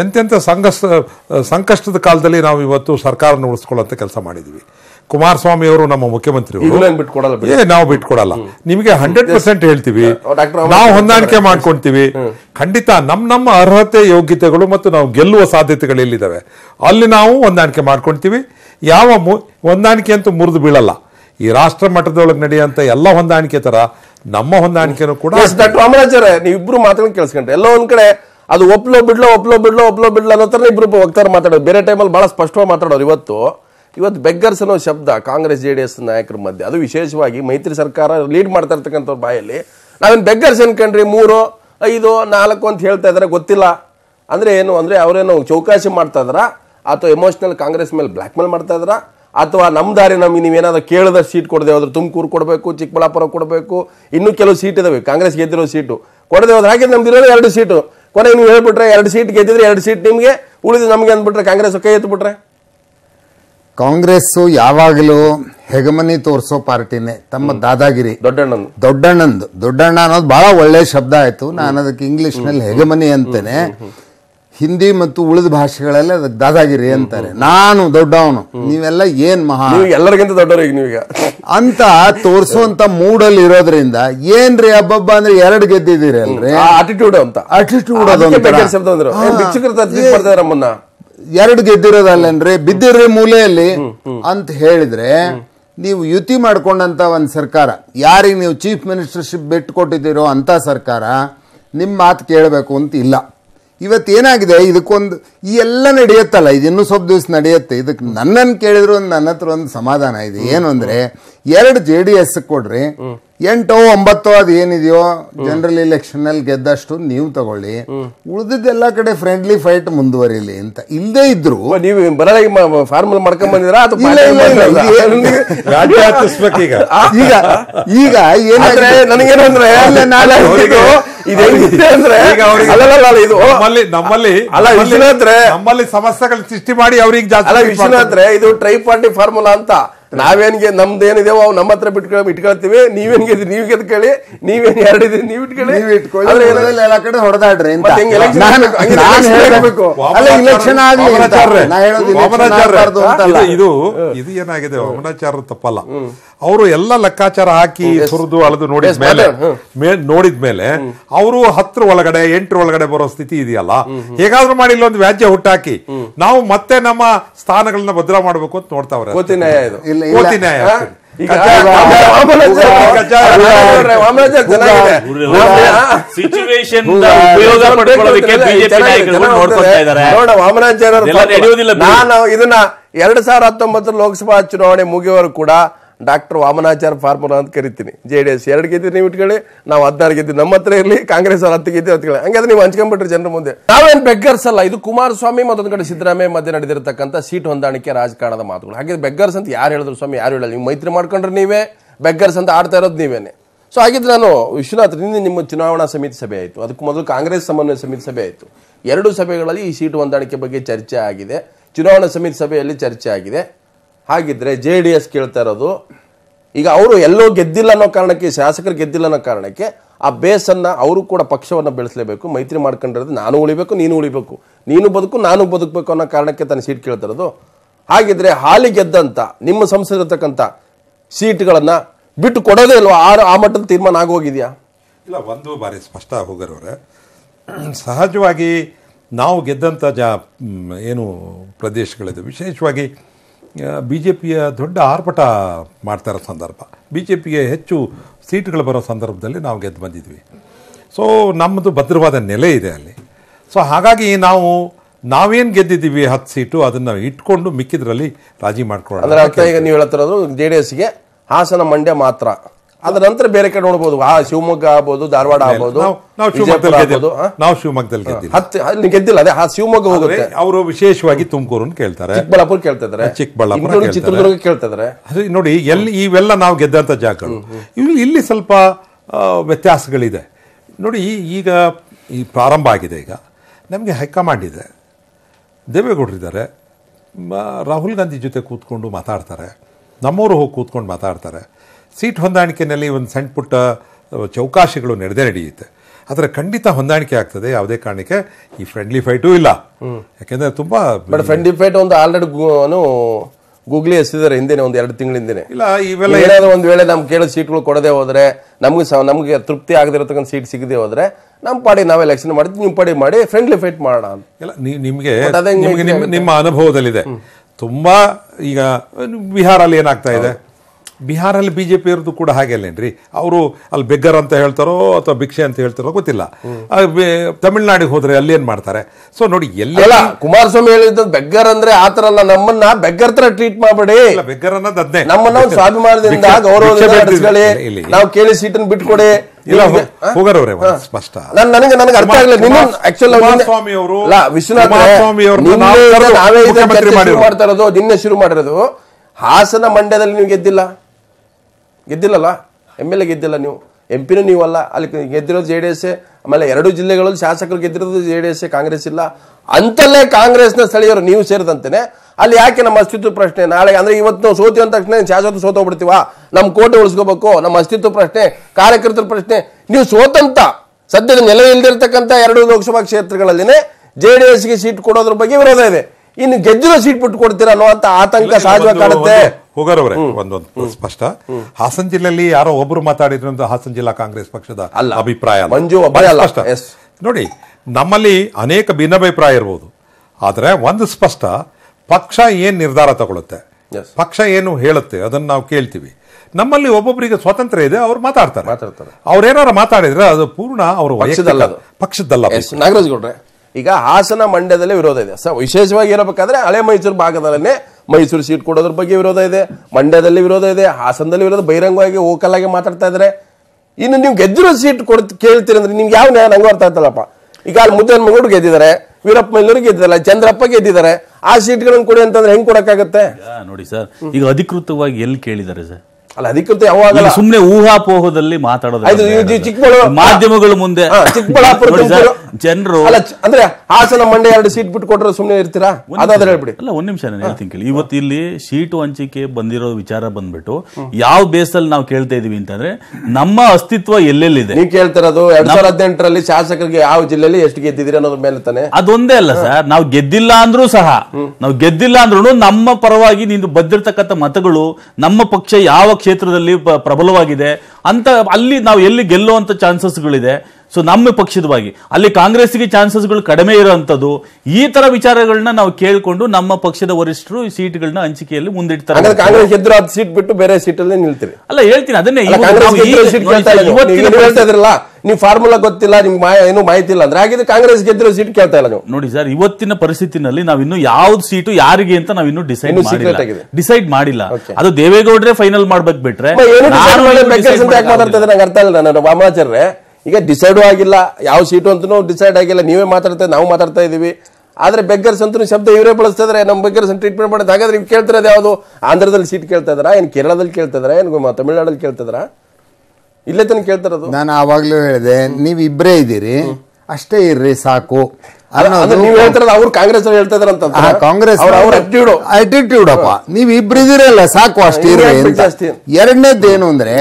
ಎಂತೆಂಥ ಸಂಕಷ್ಟದ ಕಾಲದಲ್ಲಿ ನಾವು ಇವತ್ತು ಸರ್ಕಾರನ ಉಳಿಸ್ಕೊಳ್ಳುವಂತ ಕೆಲಸ ಮಾಡಿದೀವಿ ಕುಮಾರಸ್ವಾಮಿ ಅವರು ನಮ್ಮ ಮುಖ್ಯಮಂತ್ರಿ ನಾವು ಬಿಟ್ಕೊಡಲ್ಲ ನಿಮಗೆ ಹಂಡ್ರೆಡ್ ಪರ್ಸೆಂಟ್ ಹೇಳ್ತೀವಿ ನಾವು ಹೊಂದಾಣಿಕೆ ಮಾಡ್ಕೊಂತೀವಿ ಖಂಡಿತ ನಮ್ಮ ನಮ್ಮ ಅರ್ಹತೆ ಯೋಗ್ಯತೆಗಳು ಮತ್ತು ನಾವು ಗೆಲ್ಲುವ ಸಾಧ್ಯತೆಗಳು ಎಲ್ಲಿದ್ದಾವೆ ಅಲ್ಲಿ ನಾವು ಹೊಂದಾಣಿಕೆ ಮಾಡ್ಕೊಂತೀವಿ ಯಾವ ಹೊಂದಾಣಿಕೆ ಅಂತೂ ಮುರಿದು ಬೀಳಲ್ಲ ಈ ರಾಷ್ಟ್ರ ಮಟ್ಟದೊಳಗೆ ನಡೆಯುವಂತ ಎಲ್ಲ ಹೊಂದಾಣಿಕೆ ತರ ನಮ್ಮ ಹೊಂದಾಣಿಕೆನೂ ಕೂಡ ಡಾಕ್ಟರ್ ನೀವು ಇಬ್ಬರು ಕೇಳಿಸ್ಕೊಂಡ್ರೆ ಎಲ್ಲ ಒಂದ್ ಕಡೆ ಅದು ಒಪ್ಲೋ ಬಿಡ್ಲೋ ಒಪ್ಲೋ ಬಿಡ್ಲೋ ಒಪ್ಲೋ ಬಿಡ್ಲೋ ಅನ್ನೋ ಥರ ಇಬ್ರು ಹೋಗ್ತಾರೆ ಮಾತಾಡೋದು ಬೇರೆ ಟೈಮಲ್ಲಿ ಭಾಳ ಸ್ಪಷ್ಟವಾಗಿ ಮಾತಾಡೋರು ಇವತ್ತು ಇವತ್ತು ಬೆಗ್ಗರ್ಸ್ ಅನ್ನೋ ಶಬ್ದ ಕಾಂಗ್ರೆಸ್ ಜೆ ಡಿ ಎಸ್ ನಾಯಕರ ಮಧ್ಯೆ ಅದು ವಿಶೇಷವಾಗಿ ಮೈತ್ರಿ ಸರ್ಕಾರ ಲೀಡ್ ಮಾಡ್ತಾ ಇರ್ತಕ್ಕಂಥವ್ರ ಬಾಯಲ್ಲಿ ನಾವೇನು ಬೆಗ್ಗರ್ಸ್ ಅನ್ಕಂಡ್ರಿ ಮೂರು ಐದು ನಾಲ್ಕು ಅಂತ ಹೇಳ್ತಾ ಇದ್ದಾರೆ ಗೊತ್ತಿಲ್ಲ ಅಂದರೆ ಏನು ಅಂದರೆ ಅವರೇನು ಚೌಕಾಸಿ ಮಾಡ್ತಾ ಇದ್ರ ಅಥವಾ ಎಮೋಷ್ನಲ್ ಕಾಂಗ್ರೆಸ್ ಮೇಲೆ ಬ್ಲ್ಯಾಕ್ ಮೇಲ್ ಮಾಡ್ತಾ ಇದ್ರ ಅಥವಾ ನಮ್ಮ ದಾರಿ ನಮಗೆ ನೀವೇನಾದರೂ ಕೇಳಿದ ಸೀಟ್ ಕೊಡದೆ ಹೋದ್ರೆ ತುಮಕೂರು ಕೊಡಬೇಕು ಚಿಕ್ಕಬಳ್ಳಾಪುರ ಕೊಡಬೇಕು ಇನ್ನೂ ಕೆಲವು ಸೀಟ್ ಇದಾವೆ ಕಾಂಗ್ರೆಸ್ ಗೆದ್ದಿರೋ ಸೀಟು ಕೊಡದೆ ಹೋದ್ರೆ ಹಾಗೆ ನಮ್ದು ಎರಡು ಸೀಟು ಕೊನೆಗೆ ನೀವು ಹೇಳ್ಬಿಟ್ರೆ ಎರಡು ಸೀಟ್ ಗೆದ್ದಿದ್ರೆ ಎರಡು ಸೀಟ್ ನಿಮಗೆ ಉಳಿದು ನಮಗೆ ಅಂದ್ಬಿಟ್ರೆ ಕಾಂಗ್ರೆಸ್ ಕೈ ಎತ್ಬಿಟ್ರೆ ಕಾಂಗ್ರೆಸ್ಸು ಯಾವಾಗಲೂ ಹೆಗಮನಿ ತೋರಿಸೋ ಪಾರ್ಟಿನೇ ತಮ್ಮ ದಾದಾಗಿರಿ ದೊಡ್ಡಣ್ಣ ದೊಡ್ಡಣ್ಣಂದು ದೊಡ್ಡಣ್ಣ ಅನ್ನೋದು ಬಹಳ ಒಳ್ಳೆ ಶಬ್ದ ಆಯ್ತು ನಾನು ಅದಕ್ಕೆ ಇಂಗ್ಲಿಷ್ ನಲ್ಲಿ ಹೆಗಮನಿ ಅಂತೇನೆ ಹಿಂದಿ ಮತ್ತು ಉಳಿದ ಭಾಷೆಗಳಲ್ಲಿ ಅದಕ್ಕೆ ದಾದಾಗಿರಿ ಅಂತಾರೆ ನಾನು ದೊಡ್ಡವನು ನೀವೆಲ್ಲ ಏನ್ ಮಹಾ ಎಲ್ಲರಿಗಿಂತ ದೊಡ್ಡವ್ರು ನೀವೀಗ ಅಂತ ತೋರಿಸುವಂತ ಮೂಡಲ್ಲಿ ಇರೋದ್ರಿಂದ ಏನ್ರಿ ಹಬ್ಬಬ್ಬ ಅಂದ್ರೆ ಎರಡು ಗೆದ್ದಿದ್ದೀರಿ ಅಲ್ರಿ ಅಟಿಟ್ಯೂಡ್ ಅಂತ ಆಟಿಟ್ಯೂಡ್ ಅದೊಂದು ಎರಡು ಗೆದ್ದಿರೋದಲ್ಲೇನ್ರಿ ಬಿದ್ದಿರ್ರಿ ಮೂಲೆಯಲ್ಲಿ ಅಂತ ಹೇಳಿದ್ರೆ ನೀವು ಯುತಿ ಮಾಡ್ಕೊಂಡಂತ ಒಂದು ಸರ್ಕಾರ ಯಾರಿಗೆ ನೀವು ಚೀಫ್ ಮಿನಿಸ್ಟರ್ಶಿಪ್ ಬಿಟ್ಟು ಕೊಟ್ಟಿದ್ದೀರೋ ಅಂತ ಸರ್ಕಾರ ನಿಮ್ಮ ಮಾತು ಕೇಳಬೇಕು ಅಂತ ಇಲ್ಲ ಇವತ್ತು ಏನಾಗಿದೆ ಇದಕ್ಕೊಂದು ಈ ಎಲ್ಲ ನಡೆಯುತ್ತಲ್ಲ ಇದು ಸ್ವಲ್ಪ ದಿವಸ ನಡೆಯುತ್ತೆ ಇದಕ್ಕೆ ನನ್ನನ್ನು ಕೇಳಿದ್ರು ನನ್ನ ಹತ್ರ ಒಂದು ಸಮಾಧಾನ ಇದೆ ಏನು ಅಂದರೆ ಎರಡು ಜೆ ಡಿ ಎಸ್ ಕೊಡ್ರಿ ಎಂಟೋ ಒಂಬತ್ತು ಅದ್ ಏನಿದೆಯೋ ಜನರಲ್ ಅಲ್ಲಿ ಗೆದ್ದಷ್ಟು ನೀವು ತಗೊಳ್ಳಿ ಉಳಿದಿದ್ದೆಲ್ಲ ಕಡೆ ಫ್ರೆಂಡ್ಲಿ ಫೈಟ್ ಮುಂದುವರಿಲಿ ಅಂತ ಇಲ್ಲದೆ ಇದ್ರು ನೀವು ಬರಲಾಗಿ ಫಾರ್ಮಲ್ ಮಾಡ್ಕೊಂಡ್ ಬಂದಿದ್ರ ಈಗ ಈಗ ಏನಂದ್ರೆ ನನಗೇನಂದ್ರೆ ನಮ್ಮಲ್ಲಿ ಸಮಸ್ಯೆಗಳ ಸೃಷ್ಟಿ ಮಾಡಿ ಅವ್ರಿಗೆ ಜಾಸ್ತಿ ಇದು ಟ್ರೈ ಪಾರ್ಟಿ ಫಾರ್ಮುಲಾ ಅಂತ ನಾವೇನ್ಗೆ ನಮ್ದು ಏನಿದೆವೋ ಅವ್ ನಮ್ಮ ಹತ್ರ ಬಿಟ್ಕೊಳ್ಳಿ ಇಟ್ಕೊಳ್ತೀವಿ ನೀವೇನ್ಗೆ ನೀವ್ ಕೇಳಿ ನೀವೇನ್ ಎರಡಿದ್ರಿ ನೀವ್ ಇಟ್ಕೊಳ್ಳಿ ಎಲ್ಲಾ ಕಡೆ ಹೊಡೆದಾಡ್ರಿ ಇದು ಇದು ಏನಾಗಿದೆ ವಾಮನಾಚಾರ ತಪ್ಪಲ್ಲ ಅವರು ಎಲ್ಲ ಲೆಕ್ಕಾಚಾರ ಹಾಕಿ ಸುರಿದು ಅಳೆದು ನೋಡಿದ ಮೇಲೆ ನೋಡಿದ ಮೇಲೆ ಅವರು ಹತ್ರ ಒಳಗಡೆ ಎಂಟರ ಒಳಗಡೆ ಬರೋ ಸ್ಥಿತಿ ಇದೆಯಲ್ಲ ಹೇಗಾದ್ರೂ ಮಾಡಿ ಇಲ್ಲೊಂದು ವ್ಯಾಜ್ಯ ಹುಟ್ಟಾಕಿ ನಾವು ಮತ್ತೆ ನಮ್ಮ ಸ್ಥಾನಗಳನ್ನ ಭದ್ರ ಮಾಡಬೇಕು ಅಂತ ನೋಡ್ತಾವ್ರೆ ನ್ಯಾಯ ನಾನು ಇದನ್ನ ಎರಡ್ ಸಾವಿರ ಹತ್ತೊಂಬತ್ತರ ಲೋಕಸಭಾ ಚುನಾವಣೆ ಮುಗಿಯವರು ಕೂಡ ಡಾಕ್ಟರ್ ವಾಮನಾಚಾರ ಫಾರ್ಮುಲಾ ಅಂತ ಕರಿತೀನಿ ಜೆ ಡಿ ಎಸ್ ಎರಡು ಗೆದ್ದಿದ್ದು ನೀವು ಇಟ್ಕೊಳ್ಳಿ ನಾವು ಹದಿನಾರು ಗೆದ್ದು ನಮ್ಮ ಹತ್ರ ಇರಲಿ ಕಾಂಗ್ರೆಸ್ ಅವ್ರು ಹತ್ತು ಗೆದ್ದು ಹತ್ಕೊಳ್ಳಿ ಹಂಗಾದ್ರೆ ನೀವು ಹಂಚ್ಕೊಂಡ್ಬಿಟ್ರಿ ಜನರ ಮುಂದೆ ನಾವೇನು ಬೆಗ್ಗರ್ಸ್ ಅಲ್ಲ ಇದು ಕುಮಾರಸ್ವಾಮಿ ಮತ್ತೊಂದು ಕಡೆ ಸಿದ್ದರಾಮಯ್ಯ ಮಧ್ಯೆ ನಡೆದಿರತಕ್ಕಂಥ ಸೀಟ್ ಹೊಂದಾಣಿಕೆ ರಾಜಕಾರಣದ ಮಾತುಗಳು ಹಾಗೆ ಬೆಗ್ಗರ್ಸ್ ಅಂತ ಯಾರು ಹೇಳಿದ್ರು ಸ್ವಾಮಿ ಯಾರು ಹೇಳಲ್ಲ ನೀವು ಮೈತ್ರಿ ಮಾಡ್ಕೊಂಡ್ರೆ ನೀವೇ ಬೆಗ್ಗರ್ಸ್ ಅಂತ ಆಡ್ತಾ ಇರೋದು ನೀವೇನೆ ಸೊ ಹಾಗಿದ್ರೆ ನಾನು ವಿಶ್ವನಾಥ್ ನಿನ್ನೆ ನಿಮ್ಮ ಚುನಾವಣಾ ಸಮಿತಿ ಸಭೆ ಆಯಿತು ಅದಕ್ಕೂ ಮೊದಲು ಕಾಂಗ್ರೆಸ್ ಸಮನ್ವಯ ಸಮಿತಿ ಸಭೆ ಆಯಿತು ಎರಡು ಸಭೆಗಳಲ್ಲಿ ಈ ಸೀಟ್ ಹೊಂದಾಣಿಕೆ ಬಗ್ಗೆ ಚರ್ಚೆ ಆಗಿದೆ ಚುನಾವಣಾ ಸಮಿತಿ ಸಭೆಯಲ್ಲಿ ಚರ್ಚೆ ಆಗಿದೆ ಹಾಗಿದ್ರೆ ಜೆ ಡಿ ಎಸ್ ಕೇಳ್ತಾ ಇರೋದು ಈಗ ಅವರು ಎಲ್ಲೋ ಗೆದ್ದಿಲ್ಲ ಅನ್ನೋ ಕಾರಣಕ್ಕೆ ಶಾಸಕರು ಗೆದ್ದಿಲ್ಲ ಅನ್ನೋ ಕಾರಣಕ್ಕೆ ಆ ಬೇಸನ್ನು ಅವರು ಕೂಡ ಪಕ್ಷವನ್ನು ಬೆಳೆಸಲೇಬೇಕು ಮೈತ್ರಿ ಮಾಡ್ಕೊಂಡಿರೋದು ನಾನು ಉಳಿಬೇಕು ನೀನು ಉಳಿಬೇಕು ನೀನು ಬದುಕು ನಾನು ಬದುಕಬೇಕು ಅನ್ನೋ ಕಾರಣಕ್ಕೆ ತಾನು ಸೀಟ್ ಕೇಳ್ತಾ ಇರೋದು ಹಾಗಿದ್ರೆ ಹಾಲಿ ಗೆದ್ದಂಥ ನಿಮ್ಮ ಸಂಸದಿರತಕ್ಕಂಥ ಸೀಟ್ಗಳನ್ನು ಬಿಟ್ಟು ಕೊಡೋದೇ ಇಲ್ವಾ ಆ ಆ ಮಟ್ಟದ ತೀರ್ಮಾನ ಆಗೋಗಿದೆಯಾ ಇಲ್ಲ ಒಂದು ಬಾರಿ ಸ್ಪಷ್ಟ ಹೋಗರವ್ರೆ ಸಹಜವಾಗಿ ನಾವು ಗೆದ್ದಂಥ ಜಾ ಏನು ಪ್ರದೇಶಗಳಿದೆ ವಿಶೇಷವಾಗಿ ಬಿ ಜೆ ಪಿಯ ದೊಡ್ಡ ಆರ್ಭಟ ಮಾಡ್ತಾ ಇರೋ ಸಂದರ್ಭ ಬಿ ಜೆ ಪಿಗೆ ಹೆಚ್ಚು ಸೀಟ್ಗಳು ಬರೋ ಸಂದರ್ಭದಲ್ಲಿ ನಾವು ಗೆದ್ದು ಬಂದಿದ್ವಿ ಸೊ ನಮ್ಮದು ಭದ್ರವಾದ ನೆಲೆ ಇದೆ ಅಲ್ಲಿ ಸೊ ಹಾಗಾಗಿ ನಾವು ನಾವೇನು ಗೆದ್ದಿದ್ದೀವಿ ಹತ್ತು ಸೀಟು ಅದನ್ನು ಇಟ್ಕೊಂಡು ಮಿಕ್ಕಿದ್ರಲ್ಲಿ ರಾಜಿ ಮಾಡ್ಕೊಳ್ಳೋಣ ಈಗ ನೀವು ಹೇಳ್ತಿರೋದು ಜೆ ಡಿ ಎಸ್ಗೆ ಹಾಸನ ಮಂಡ್ಯ ಮಾತ್ರ ಅದ ನಂತರ ಬೇರೆ ಕಡೆ ನೋಡಬಹುದು ಆ ಶಿವಮೊಗ್ಗ ಆಗ್ಬೋದು ಧಾರವಾಡ ಆಗ್ಬೋದು ನಾವು ಶಿವಮೊಗ್ಗದಲ್ಲಿ ನಾವು ಶಿವಮೊಗ್ಗದಲ್ಲಿ ಗೆದ್ದಿಲ್ಲ ಹತ್ತು ಗೆದ್ದಿಲ್ಲ ಅದೇ ಆ ಶಿವಮೊಗ್ಗ ಹೋಗುತ್ತೆ ಅವರು ವಿಶೇಷವಾಗಿ ತುಮಕೂರು ಕೇಳ್ತಾರೆ ಚಿಕ್ಕಬಳ್ಳಾಪುರ ಕೇಳ್ತಾ ಚಿಕ್ಕಬಳ್ಳಾಪುರ ಚಿತ್ರದುರ್ಗ ಕೇಳ್ತಾ ಇದ್ದಾರೆ ನೋಡಿ ಎಲ್ಲಿ ಇವೆಲ್ಲ ನಾವು ಗೆದ್ದಂತ ಜಾಗಗಳು ಇಲ್ಲಿ ಇಲ್ಲಿ ಸ್ವಲ್ಪ ವ್ಯತ್ಯಾಸಗಳಿದೆ ನೋಡಿ ಈಗ ಈ ಪ್ರಾರಂಭ ಆಗಿದೆ ಈಗ ನಮಗೆ ಹೈಕಮಾಂಡ್ ಇದೆ ದೇವೇಗೌಡರಿದ್ದಾರೆ ರಾಹುಲ್ ಗಾಂಧಿ ಜೊತೆ ಕೂತ್ಕೊಂಡು ಮಾತಾಡ್ತಾರೆ ನಮ್ಮವರು ಹೋಗಿ ಕೂತ್ಕೊಂಡು ಮಾತಾಡ್ತಾರೆ ಸೀಟ್ ಹೊಂದಾಣಿಕೆಯಲ್ಲಿ ಒಂದು ಸಣ್ಣ ಪುಟ್ಟ ಚೌಕಾಶಿಗಳು ನಡೆದೇ ನಡೆಯುತ್ತೆ ಆದರೆ ಖಂಡಿತ ಹೊಂದಾಣಿಕೆ ಆಗ್ತದೆ ಯಾವುದೇ ಕಾರಣಕ್ಕೆ ಈ ಫ್ರೆಂಡ್ಲಿ ಫೈಟು ಇಲ್ಲ ಯಾಕೆಂದರೆ ತುಂಬ ಬಟ್ ಫ್ರೆಂಡ್ಲಿ ಫೈಟ್ ಒಂದು ಆಲ್ರೆಡಿ ಗೂಗ್ಲಿ ಎಸಿದ್ದಾರೆ ಹಿಂದೆ ಒಂದು ಎರಡು ತಿಂಗಳಿಂದ ಇಲ್ಲ ಇವೆಲ್ಲ ಏನಾದ್ರು ಒಂದು ವೇಳೆ ನಮ್ಗೆ ಕೇಳಿದ ಸೀಟ್ಗಳು ಕೊಡದೆ ಹೋದರೆ ನಮಗೆ ನಮಗೆ ತೃಪ್ತಿ ಆಗದಿರತಕ್ಕಂಥ ಸೀಟ್ ಸಿಗದೆ ಹೋದರೆ ನಮ್ಮ ಪಾಡಿ ನಾವು ಎಲೆಕ್ಷನ್ ಮಾಡಿದ್ವಿ ನಿಮ್ಮ ಪಾಡಿ ಮಾಡಿ ಫ್ರೆಂಡ್ಲಿ ಫೈಟ್ ಮಾಡೋಣ ಇಲ್ಲ ನಿಮಗೆ ನಿಮಗೆ ನಿಮ್ಮ ಅನುಭವದಲ್ಲಿದೆ ತುಂಬ ಈಗ ಬಿಹಾರಲ್ಲಿ ಏನಾಗ್ತಾ ಇದೆ ಬಿಹಾರಲ್ಲಿ ಬಿ ಜೆ ಇರೋದು ಕೂಡ ಹಾಗೆ ಅಲ್ಲೇನ್ರಿ ಅವರು ಅಲ್ಲಿ ಬೆಗ್ಗರ್ ಅಂತ ಹೇಳ್ತಾರೋ ಅಥವಾ ಭಿಕ್ಷೆ ಅಂತ ಹೇಳ್ತಾರೋ ಗೊತ್ತಿಲ್ಲ ತಮಿಳ್ನಾಡಿಗೆ ಹೋದ್ರೆ ಅಲ್ಲಿ ಏನ್ ಮಾಡ್ತಾರೆ ಸೊ ನೋಡಿ ಎಲ್ಲ ಕುಮಾರಸ್ವಾಮಿ ಹೇಳಿದ್ದು ಬೆಗ್ಗರ್ ಅಂದ್ರೆ ಆತರ ಅಲ್ಲ ನಮ್ಮನ್ನ ಬೆಗ್ಗರ್ ತರ ಟ್ರೀಟ್ ಮಾಡಬೇಡಿ ಬೆಗ್ಗರ್ ಅನ್ನೋದು ಅದ್ನೇ ನಮ್ಮನ್ನ ಸ್ವಾಭಿಮಾನದಿಂದ ಗೌರವದಿಂದ ನಾವು ಕೇಳಿ ಸೀಟನ್ನು ಬಿಟ್ಕೊಡಿ ಇಲ್ಲ ಸ್ಪಷ್ಟ ನನಗೆ ನನಗೆ ಅರ್ಥ ನಿಮ್ಮ ಆಕ್ಚುಲ್ ಸ್ವಾಮಿ ಅವರು ವಿಶ್ವನಾಥ ಸ್ವಾಮಿ ಅವರು ಮಾಡ್ತಾ ನಿನ್ನೆ ಶುರು ಮಾಡಿರೋದು ಹಾಸನ ಮಂಡ್ಯದಲ್ಲಿ ನೀವು ಗೆದ್ದಿಲ್ಲ ಗೆದ್ದಿಲ್ಲಲ್ಲ ಎಮ್ ಎಲ್ ಎ ಗೆದ್ದಿಲ್ಲ ನೀವು ಎಂ ಪಿನೂ ನೀವಲ್ಲ ಅಲ್ಲಿ ಗೆದ್ದಿರೋದು ಜೆ ಡಿ ಎಸ್ ಆಮೇಲೆ ಎರಡು ಜಿಲ್ಲೆಗಳಲ್ಲಿ ಶಾಸಕರು ಗೆದ್ದಿರೋದು ಜೆ ಡಿ ಎಸ್ ಕಾಂಗ್ರೆಸ್ ಇಲ್ಲ ಅಂತಲ್ಲೇ ಕಾಂಗ್ರೆಸ್ನ ಸ್ಥಳೀಯರು ನೀವು ಸೇರಿದಂತೆ ಅಲ್ಲಿ ಯಾಕೆ ನಮ್ಮ ಅಸ್ತಿತ್ವ ಪ್ರಶ್ನೆ ನಾಳೆ ಅಂದರೆ ಇವತ್ತು ನಾವು ಸೋತೀವಿ ಅಂದ ತಕ್ಷಣ ಶಾಸಕರು ಸೋತೋಗ್ಬಿಡ್ತೀವ ನಮ್ಮ ಕೋಟೆ ಉಳಿಸ್ಕೋಬೇಕು ನಮ್ಮ ಅಸ್ತಿತ್ವ ಪ್ರಶ್ನೆ ಕಾರ್ಯಕರ್ತರ ಪ್ರಶ್ನೆ ನೀವು ಸೋತಂತ ಸದ್ಯದ ನೆಲೆ ಎರಡು ಲೋಕಸಭಾ ಕ್ಷೇತ್ರಗಳಲ್ಲಿ ಜೆ ಡಿ ಎಸ್ಗೆ ಸೀಟ್ ಕೊಡೋದ್ರ ಬಗ್ಗೆ ವಿರೋಧ ಇದೆ ಇನ್ನು ಗೆದ್ದಿರೋ ಸೀಟ್ ಬಿಟ್ಟು ಕೊಡ್ತೀರಾ ಅನ್ನೋ ಅಂತ ಆತಂಕ ಸಹಜವಾಗಿ ಕಾಣುತ್ತೆ ಹೋಗರವ್ರೆ ಒಂದೊಂದು ಸ್ಪಷ್ಟ ಹಾಸನ ಜಿಲ್ಲೆಯಲ್ಲಿ ಯಾರೋ ಒಬ್ರು ಮಾತಾಡಿದ್ರು ಅಂತ ಹಾಸನ ಜಿಲ್ಲಾ ಕಾಂಗ್ರೆಸ್ ಪಕ್ಷದ ಅಭಿಪ್ರಾಯ ನೋಡಿ ನಮ್ಮಲ್ಲಿ ಅನೇಕ ಭಿನ್ನಾಭಿಪ್ರಾಯ ಇರ್ಬೋದು ಆದರೆ ಒಂದು ಸ್ಪಷ್ಟ ಪಕ್ಷ ಏನು ನಿರ್ಧಾರ ತಗೊಳುತ್ತೆ ಪಕ್ಷ ಏನು ಹೇಳುತ್ತೆ ಅದನ್ನು ನಾವು ಕೇಳ್ತೀವಿ ನಮ್ಮಲ್ಲಿ ಒಬ್ಬೊಬ್ಬರಿಗೆ ಸ್ವಾತಂತ್ರ್ಯ ಇದೆ ಅವ್ರು ಮಾತಾಡ್ತಾರೆ ಅವ್ರೇನಾರು ಮಾತಾಡಿದ್ರೆ ಅದು ಪೂರ್ಣ ಅವರು ಪಕ್ಷದಲ್ಲ ನಾಗರಾಜ್ ಗೌಡ್ರೆ ಈಗ ಹಾಸನ ಮಂಡ್ಯದಲ್ಲೇ ವಿರೋಧ ಇದೆ ಸ ವಿಶೇಷವಾಗಿ ಇರಬೇಕಾದ್ರೆ ಹಳೆ ಮೈಸೂರು ಭಾಗದಲ್ಲೇ ಮೈಸೂರು ಸೀಟ್ ಕೊಡೋದ್ರ ಬಗ್ಗೆ ವಿರೋಧ ಇದೆ ಮಂಡ್ಯದಲ್ಲಿ ವಿರೋಧ ಇದೆ ಹಾಸನದಲ್ಲಿ ವಿರೋಧ ಬಹಿರಂಗವಾಗಿ ಓಕಲಾಗಿ ಮಾತಾಡ್ತಾ ಇದ್ದಾರೆ ಇನ್ನು ನೀವು ಗೆದ್ದಿರೋ ಸೀಟ್ ಕೊಡ್ ಕೇಳ್ತೀರಂದ್ರೆ ಅಂದ್ರೆ ನಿಮ್ಗೆ ಯಾವ ನ್ಯಾಯ ನಂಗೂ ಅರ್ಥ ಆಗ್ತಲ್ಲಪ್ಪ ಈಗ ಅಲ್ಲಿ ಮುದ್ದೆ ಮಗಳು ಗೆದ್ದಿದ್ದಾರೆ ವೀರಪ್ಪ ಮೈಲೂರು ಗೆದ್ದಿದ್ದಾರೆ ಚಂದ್ರಪ್ಪ ಗೆದ್ದಿದ್ದಾರೆ ಆ ಸೀಟ್ಗಳನ್ನು ಕೊಡಿ ಅಂತಂದ್ರೆ ಹೆಂಗ್ ಕೊಡಕ್ಕಾಗತ್ತೆ ನೋಡಿ ಸರ್ ಈಗ ಅಧಿಕೃತವಾಗಿ ಎಲ್ಲಿ ಕೇಳಿದ್ದಾರೆ ಸರ್ ಅಲ್ಲ ಅದಕ್ಕಿಂತ ಯಾವಾಗ ಸುಮ್ಮನೆ ಊಹಾಪೋಹದಲ್ಲಿ ಮಾತಾಡೋದು ಮಾಧ್ಯಮಗಳು ಮುಂದೆ ಚಿಕ್ಕಬಳ್ಳಾಪುರ ಜನರು ಅಲ್ಲ ಅಂದ್ರೆ ಹಾಸನ ಮಂಡ್ಯ ಎರಡು ಸೀಟ್ ಬಿಟ್ಟು ಕೊಟ್ಟರೆ ಸುಮ್ಮನೆ ಇರ್ತೀರಾ ಅದಾದ್ರೆ ಹೇಳ್ಬಿಡಿ ಅಲ್ಲ ಒಂದ್ ನಿಮಿಷ ನಾನು ಹೇಳ್ತೀನಿ ಕೇಳಿ ಇವತ್ತು ಇಲ್ಲಿ ಸೀಟು ಹಂಚಿಕೆ ಬಂದಿರೋ ವಿಚಾರ ಬಂದ್ಬಿಟ್ಟು ಯಾವ ಬೇಸಲ್ಲಿ ನಾವು ಕೇಳ್ತಾ ಇದೀವಿ ಅಂತಂದ್ರೆ ನಮ್ಮ ಅಸ್ತಿತ್ವ ಎಲ್ಲೆಲ್ಲಿದೆ ನೀವು ಕೇಳ್ತಿರೋದು ಎರಡ್ ಸಾವಿರದ ಹದಿನೆಂಟರಲ್ಲಿ ಶಾಸಕರಿಗೆ ಯಾವ ಜಿಲ್ಲೆಯಲ್ಲಿ ಎಷ್ಟು ಗೆದ್ದಿದ್ದೀರಿ ಅನ್ನೋದ್ರ ಮೇಲೆ ತಾನೆ ಅದೊಂದೇ ಅಲ್ಲ ಸರ್ ನಾವು ಗೆದ್ದಿಲ್ಲ ಅಂದ್ರೂ ಸಹ ನಾವು ಗೆದ್ದಿಲ್ಲ ಅಂದ್ರೂ ನಮ್ಮ ಪರವಾಗಿ ನೀನು ಬದ್ದಿರ್ತಕ್ಕಂಥ ಮತಗಳು ನಮ್ಮ ಪಕ್ಷ ಯಾವ ಕ್ಷೇತ್ರದಲ್ಲಿ ಪ್ರಬಲವಾಗಿದೆ ಅಂತ ಅಲ್ಲಿ ನಾವು ಎಲ್ಲಿ ಗೆಲ್ಲುವಂಥ ಚಾನ್ಸಸ್ಗಳಿದೆ ಸೊ ನಮ್ಮ ಪಕ್ಷದವಾಗಿ ಅಲ್ಲಿ ಕಾಂಗ್ರೆಸ್ಗೆ ಚಾನ್ಸಸ್ಗಳು ಕಡಿಮೆ ಇರೋವಂಥದ್ದು ಈ ತರ ವಿಚಾರಗಳನ್ನ ನಾವು ಕೇಳಿಕೊಂಡು ನಮ್ಮ ಪಕ್ಷದ ವರಿಷ್ಠರು ಈ ಸೀಟ್ಗಳನ್ನ ಹಂಚಿಕೆಯಲ್ಲಿ ಮುಂದಿಡ್ತಾರೆ ಕಾಂಗ್ರೆಸ್ ಎದುರು ಸೀಟ್ ಬಿಟ್ಟು ಬೇರೆ ಸೀಟಲ್ಲೇ ನಿಲ್ತೀರಿ ಅಲ್ಲ ಹೇಳ್ತೀನಿ ಅದನ್ನೇ ನೀವು ಫಾರ್ಮುಲಾ ಗೊತ್ತಿಲ್ಲ ನಿಮ್ಗೆ ಏನು ಮಾಹಿತಿ ಇಲ್ಲ ಅಂದ್ರೆ ಹಾಗಿದ್ರೆ ಕಾಂಗ್ರೆಸ್ ಗೆದ್ದಿರೋ ಸೀಟ್ ಕೇಳ್ತಾ ಇಲ್ಲ ನೋಡಿ ಸರ್ ಇವತ್ತಿನ ಪರಿಸ್ಥಿತಿನಲ್ಲಿ ನಾವು ಇನ್ನು ಯಾವ್ದು ಸೀಟು ಯಾರಿಗೆ ಅಂತ ನಾವಿನ್ನು ಇನ್ನು ಡಿಸೈಡ್ ಮಾಡಿಲ್ಲ ಡಿಸೈಡ್ ಮಾಡಿಲ್ಲ ಅದು ದೇವೇಗೌಡ್ರೆ ಫೈನಲ್ ಮಾಡ್ಬೇಕು ಬಿಟ್ರೆ ಅರ್ಥ ವಾಮಾಚಾರ್ರೆ ಈಗ ಡಿಸೈಡು ಆಗಿಲ್ಲ ಯಾವ ಸೀಟು ಅಂತೂ ಡಿಸೈಡ್ ಆಗಿಲ್ಲ ನೀವೇ ಮಾತಾಡ್ತಾ ನಾವು ಮಾತಾಡ್ತಾ ಇದ್ದೀವಿ ಆದರೆ ಬೆಗ್ಗರ್ಸ್ ಅಂತೂ ಶಬ್ದ ಇವರೇ ಬಳಸ್ತಾ ನಮ್ ನಮ್ಮ ಬೆಗ್ಗರ್ಸ್ ಟ್ರೀಟ್ಮೆಂಟ್ ಮಾಡೋದು ಹಾಗಾದ್ರೆ ನೀವು ಕೇಳ್ತಿರೋದು ಯಾವುದು ಆಂಧ್ರದಲ್ಲಿ ಸೀಟ್ ಕೇಳ್ತಾ ಇದ್ದಾರಾ ಏನು ಕೇರಳದಲ್ಲಿ ಕೇಳ್ತಾ ಏನು ತಮಿಳ್ನಾಡಲ್ಲಿ ಕೇಳ್ತಾ ಇಲ್ಲೇ ತನಕ ಕೇಳ್ತಾರ ನಾನು ಆವಾಗಲೂ ಹೇಳಿದೆ ನೀವು ಇಬ್ಬರೇ ಇದ್ದೀರಿ ಅಷ್ಟೇ ಇರ್ರಿ ಸಾಕು ಅವ್ರು ಕಾಂಗ್ರೆಸ್ ಹೇಳ್ತಾ ಕಾಂಗ್ರೆಸ್ ಅಟಿಟ್ಯೂಡ್ ಅಟಿಟ್ಯೂಡ್ ಅಪ್ಪ ನೀವು ಸಾಕು ಅಷ್ಟೇ ಎರಡನೇದ್ದು ಏನು ಅಂದ್ರೆ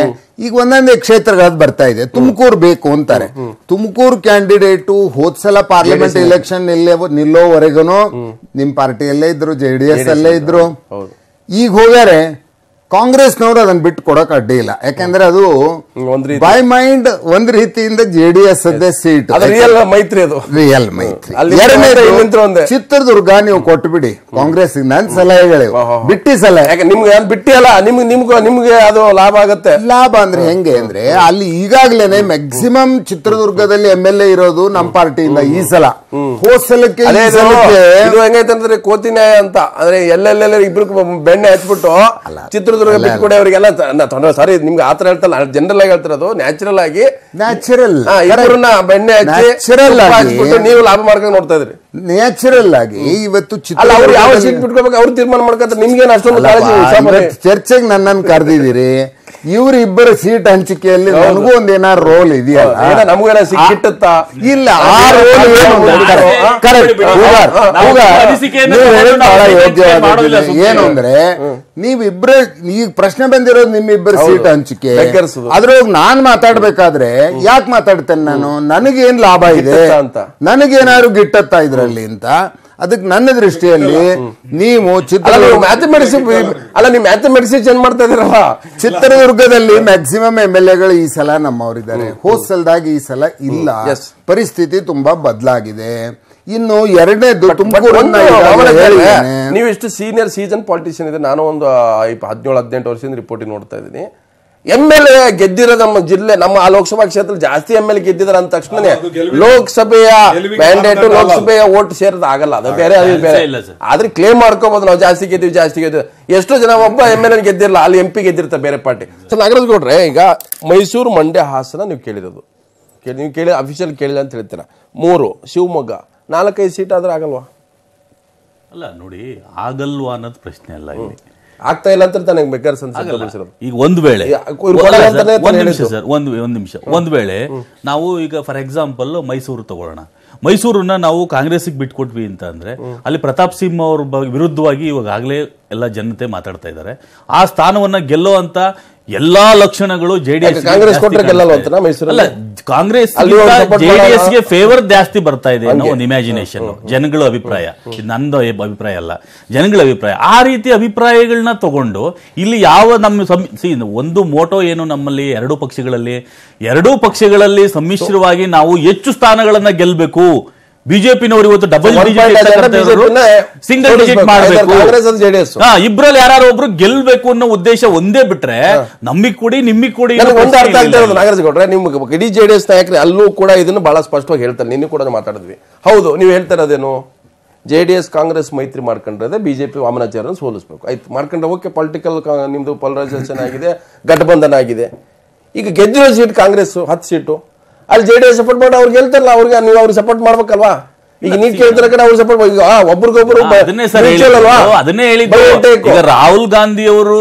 ಈಗ ಒಂದೊಂದೇ ಕ್ಷೇತ್ರಗಳದ್ದು ಬರ್ತಾ ಇದೆ ತುಮಕೂರು ಬೇಕು ಅಂತಾರೆ ತುಮಕೂರು ಕ್ಯಾಂಡಿಡೇಟು ಸಲ ಪಾರ್ಲಿಮೆಂಟ್ ಎಲೆಕ್ಷನ್ ನಿಲ್ಲೋವರೆಗೂ ನಿಮ್ ಪಾರ್ಟಿಯಲ್ಲೇ ಇದ್ರು ಜೆ ಡಿ ಎಸ್ ಅಲ್ಲೇ ಇದ್ರು ಈಗ ಹೋಗ್ಯಾರೆ ಕಾಂಗ್ರೆಸ್ನವರು ಅದನ್ನ ಬಿಟ್ಟು ಕೊಡಕ್ ಅಡ್ಡಿ ಇಲ್ಲ ಯಾಕಂದ್ರೆ ಅದು ಬೈ ಮೈಂಡ್ ಒಂದ್ ರೀತಿಯಿಂದ J D S seat real ಮೈತ್ರಿ ಅದು ರಿಯಲ್ ಮೈತ್ರಿ ಚಿತ್ರದುರ್ಗ ನೀವು ಕೊಟ್ಟು ಬಿಡಿ ಕಾಂಗ್ರೆಸ್ ನನ್ ಸಲಹೆಗಳು ಬಿಟ್ಟಿ ಸಲಹೆ ನಿಮ್ಗೆ ಬಿಟ್ಟಿ ಅಲ್ಲ ನಿಮ್ಗೆ ನಿಮ್ಗೆ ನಿಮ್ಗೆ ಅದು ಲಾಭ ಆಗುತ್ತೆ ಲಾಭ ಅಂದ್ರೆ ಹೆಂಗೆ ಅಂದ್ರೆ ಅಲ್ಲಿ ಈಗಾಗ್ಲೇನೆ ಮ್ಯಾಕ್ಸಿಮಮ್ ಚಿತ್ರದುರ್ಗದಲ್ಲಿ ಎಂ ಎಲ್ ಎ ಇರೋದು ನಮ್ ಪಾರ್ಟಿಯಿಂದ ಈ ಸಲ ಹೋಸಲಕ್ಕೆ ಹೆಂಗೈತೆ ಅಂದ್ರೆ ಕೋತಿನ್ಯಾಯ ಅಂತ ಅಂದ್ರೆ ಎಲ್ಲೆಲ್ಲೆಲ್ಲ ಇಬ್ರು ಬೆಣ್ಣೆ ಹಚ್ಬಿಟ್ಟು ಚಿತ್ರದುರ್ಗ ಹೇಳಿದ್ರು ಬಿಟ್ಕೊಡಿ ಅವರಿಗೆಲ್ಲ ತೊಂದರೆ ಸಾರಿ ನಿಮ್ಗೆ ಆತರ ಹೇಳ್ತಲ್ಲ ಜನರಲ್ ಆಗಿ ಹೇಳ್ತಿರೋದು ನ್ಯಾಚುರಲ್ ಆಗಿ ನ್ಯಾಚುರಲ್ ಇಬ್ಬರನ್ನ ಬೆಣ್ಣೆ ಹಚ್ಚಿ ನೀವು ಲಾಭ ಮಾಡ್ಕೊಂಡು ನೋಡ್ತಾ ಇದ್ರಿ ನ್ಯಾಚುರಲ್ ಆಗಿ ಇವತ್ತು ಚಿತ್ರ ಅವ್ರು ಯಾವ ಸೀಟ್ ಬಿಟ್ಕೋಬೇಕು ಅವ್ರು ತೀರ್ಮಾನ ಮಾಡ್ಕೊಂತ ನಿಮ್ಗೇನು ಅಷ್ಟೊಂದು ಚರ್ಚೆಗೆ ನನ್ನನ್ನು ಕರೆದಿದ್ದೀರಿ ಇವ್ರ ಇಬ್ಬರ ಸೀಟ್ ಹಂಚಿಕೆಯಲ್ಲಿ ನನಗೂ ಒಂದೇನಾರು ರೋಲ್ ಇದೆಯಲ್ಲ ನಮಗೆಲ್ಲ ಸಿಕ್ಕಿಟ್ಟುತ್ತಾ ಇಲ್ಲ ಆ ರೋಲ್ ಏನು ಅಂದ್ರೆ ನೀವಿಬ್ರ ಈಗ ಪ್ರಶ್ನೆ ಬಂದಿರೋದು ನಿಮ್ಮಿಬ್ಬರ ಸೀಟ್ ಹಂಚಿಕೆ ಅದ್ರೊಳಗೆ ನಾನ್ ಮಾತಾಡ್ಬೇಕಾದ್ರೆ ಯಾಕೆ ಮಾತಾಡ್ತೇನೆ ನಾನು ನನಗೇನ್ ಲಾಭ ಇದೆ ನನಗೇನಾದ್ರು ಗಿಟ್ಟತ್ತಾ ಇದ್ರಲ್ಲಿ ಅಂತ ಅದಕ್ಕೆ ನನ್ನ ದೃಷ್ಟಿಯಲ್ಲಿ ನೀವು ಚಿತ್ರದುರ್ಗ ಮ್ಯಾಥಮೆಟಿಕ್ಸ್ ಅಲ್ಲ ನೀವು ಮ್ಯಾಥಮೆಟಿಕ್ಸ್ ಏನ್ ಮಾಡ್ತಾ ಇದ್ದೀರಲ್ಲ ಚಿತ್ರದುರ್ಗದಲ್ಲಿ ಮ್ಯಾಕ್ಸಿಮಮ್ ಎಮ್ ಎಲ್ ಎಗಳು ಈ ಸಲ ನಮ್ಮವರಿದ್ದಾರೆ ಹೋಸ್ಟೆಲ್ದಾಗಿ ಈ ಸಲ ಇಲ್ಲ ಪರಿಸ್ಥಿತಿ ತುಂಬಾ ಬದಲಾಗಿದೆ ಇನ್ನು ಎರಡನೇದು ನೀವು ಇಷ್ಟು ಸೀನಿಯರ್ ಸೀಸನ್ ಪಾಲಿಟಿಷಿಯನ್ ಇದೆ ನಾನು ಒಂದು ಹದಿನೇಳು ಹದಿನೆಂಟು ವರ್ಷದಿಂದ ರಿಪೋರ್ಟಿಂಗ್ ನೋಡ್ತಾ ಇದ್ದೀನಿ ಎಮ್ ಎಲ್ ಎ ಗೆದ್ದಿರೋ ನಮ್ಮ ಜಿಲ್ಲೆ ನಮ್ಮ ಆ ಲೋಕಸಭಾ ಕ್ಷೇತ್ರ ಜಾಸ್ತಿ ಎಮ್ ಎಲ್ ಎ ಗೆದ್ದಿದ್ರೆ ಅಂದ ತಕ್ಷಣ ಲೋಕಸಭೆಯ ಮ್ಯಾಂಡೇಟ್ ಲೋಕಸಭೆಯ ಓಟ್ ಸೇರದ ಆಗಲ್ಲ ಅದು ಬೇರೆ ಅದು ಬೇರೆ ಆದ್ರೆ ಕ್ಲೇಮ್ ಮಾಡ್ಕೋಬಹುದು ನಾವು ಜಾಸ್ತಿ ಗೆದ್ದಿವಿ ಜಾಸ್ತಿ ಗೆದ್ದು ಎಷ್ಟೋ ಜನ ಒಬ್ಬ ಎಮ್ ಎಲ್ ಎ ಗೆದ್ದಿರಲ್ಲ ಅಲ್ಲಿ ಎಂ ಪಿ ಗೆದ್ದಿರ್ತಾರೆ ಬೇರೆ ಪಾರ್ಟಿ ಸೊ ನಾಗರಾಜ್ ಕೊಡ್ರೆ ಈಗ ಮೈಸೂರು ಮಂಡ್ಯ ಹಾಸನ ನೀವು ಕೇಳಿರೋದು ನೀವು ಕೇಳಿ ಅಫಿಷಿಯಲ್ ಕೇಳಿಲ್ಲ ಅಂತ ಹೇಳ್ತೀರಾ ಮೂರು ಶಿವಮೊಗ್ಗ ನಾಲ್ಕೈದು ಸೀಟ್ ಆದ್ರೆ ಆಗಲ್ವಾ ಅಲ್ಲ ನೋಡಿ ಆಗಲ್ವಾ ಅನ್ನೋದು ಪ್ರಶ್ನೆ ಅಲ್ಲ ಇಲ್ಲಿ ಆಗ್ತಾ ಇಲ್ಲ ಅಂತ ನನಗೆ ಈಗ ಒಂದು ವೇಳೆ ಸರ್ ಒಂದ್ ಒಂದ್ ನಿಮಿಷ ಒಂದ್ ವೇಳೆ ನಾವು ಈಗ ಫಾರ್ ಎಕ್ಸಾಂಪಲ್ ಮೈಸೂರು ತಗೊಳ್ಳೋಣ ಮೈಸೂರನ್ನ ನಾವು ಕಾಂಗ್ರೆಸ್ಗೆ ಬಿಟ್ಕೊಟ್ವಿ ಅಂತ ಅಂದ್ರೆ ಅಲ್ಲಿ ಪ್ರತಾಪ್ ಸಿಂಹ ಅವ್ರ ವಿರುದ್ಧವಾಗಿ ಆಗ್ಲೇ ಎಲ್ಲ ಜನತೆ ಮಾತಾಡ್ತಾ ಇದ್ದಾರೆ ಆ ಸ್ಥಾನವನ್ನ ಗೆಲ್ಲೋ ಅಂತ ಎಲ್ಲಾ ಲಕ್ಷಣಗಳು ಜೆಡಿಎಸ್ ಕಾಂಗ್ರೆಸ್ ಅಲ್ಲ ಕಾಂಗ್ರೆಸ್ ಜೆಡಿಎಸ್ ಗೆ ಫೇವರ್ ಜಾಸ್ತಿ ಬರ್ತಾ ಇದೆ ಅನ್ನೋ ಒಂದು ಇಮ್ಯಾಜಿನೇಷನ್ ಜನಗಳ ಅಭಿಪ್ರಾಯ ನಂದು ಅಭಿಪ್ರಾಯ ಅಲ್ಲ ಜನಗಳ ಅಭಿಪ್ರಾಯ ಆ ರೀತಿ ಅಭಿಪ್ರಾಯಗಳನ್ನ ತಗೊಂಡು ಇಲ್ಲಿ ಯಾವ ನಮ್ಮ ಒಂದು ಮೋಟೋ ಏನು ನಮ್ಮಲ್ಲಿ ಎರಡೂ ಪಕ್ಷಗಳಲ್ಲಿ ಎರಡೂ ಪಕ್ಷಗಳಲ್ಲಿ ಸಮ್ಮಿಶ್ರವಾಗಿ ನಾವು ಹೆಚ್ಚು ಸ್ಥಾನಗಳನ್ನ ಗೆಲ್ಲಬೇಕು ಬಿಜೆಪಿನವರು ಇವತ್ತು ಡಬಲ್ ಸಿಂಗಲ್ ಡಿಜಿಟ್ ಮಾಡಬೇಕು ಇಬ್ಬರಲ್ಲಿ ಯಾರು ಒಬ್ರು ಗೆಲ್ಬೇಕು ಅನ್ನೋ ಉದ್ದೇಶ ಒಂದೇ ಬಿಟ್ರೆ ನಮ್ಮಿಗ್ ಕೊಡಿ ನಿಮ್ಮಿಗ್ ಕೊಡಿ ಒಂದು ಅರ್ಥ ಆಗ್ತಾ ನಾಗರಾಜ್ ನಿಮ್ಗೆ ಇಡೀ ಜೆಡಿಎಸ್ ನಾಯಕರು ಅಲ್ಲೂ ಕೂಡ ಇದನ್ನು ಬಹಳ ಸ್ಪಷ್ಟವಾಗಿ ಹೇಳ್ತಾರೆ ನಿನ್ನೆ ಕೂಡ ಮಾತಾಡಿದ್ವಿ ಹೌದು ನೀವು ಹೇಳ್ತಾ ಇರೋದೇನು ಜೆ ಕಾಂಗ್ರೆಸ್ ಮೈತ್ರಿ ಮಾಡ್ಕೊಂಡ್ರೆ ಬಿಜೆಪಿ ವಾಮನಾಚಾರ್ಯನ ಸೋಲಿಸ್ಬೇಕು ಆಯ್ತು ಮಾಡ್ಕೊಂಡ್ರೆ ಓಕೆ ಪೊಲಿಟಿಕಲ್ ನಿಮ್ದು ಪೊಲರೈಸೇಷನ್ ಆಗಿದೆ ಗಠಬಂಧನ ಆಗಿದೆ ಈಗ ಗೆದ್ದಿರೋ ಸೀಟ್ ಕಾಂಗ್ರೆಸ್ ಹತ್ತು ಸೀಟು ಅಲ್ಲಿ ಜೆ ಡಿ ಎಸ್ ಸಪೋರ್ಟ್ ಮಾಡಿ ಅವ್ರಿಗೆ ಹೇಳ್ತಾರಲ್ಲ ಅವ್ರಿಗೆ ನೀವು ಅವ್ರಿಗೆ ಸಪೋರ್ಟ್ ಮಾಡ್ಬೇಕಲ್ವಾ ಈಗ ನೀವು ಕಡೆ ಅವ್ರು ಸಪೋರ್ಟ್ ಒಬ್ಬರಿಗೊಬ್ಬರು ಅದನ್ನೇ ಸರ್ ಅದನ್ನೇ ರಾಹುಲ್ ಗಾಂಧಿ ಅವರು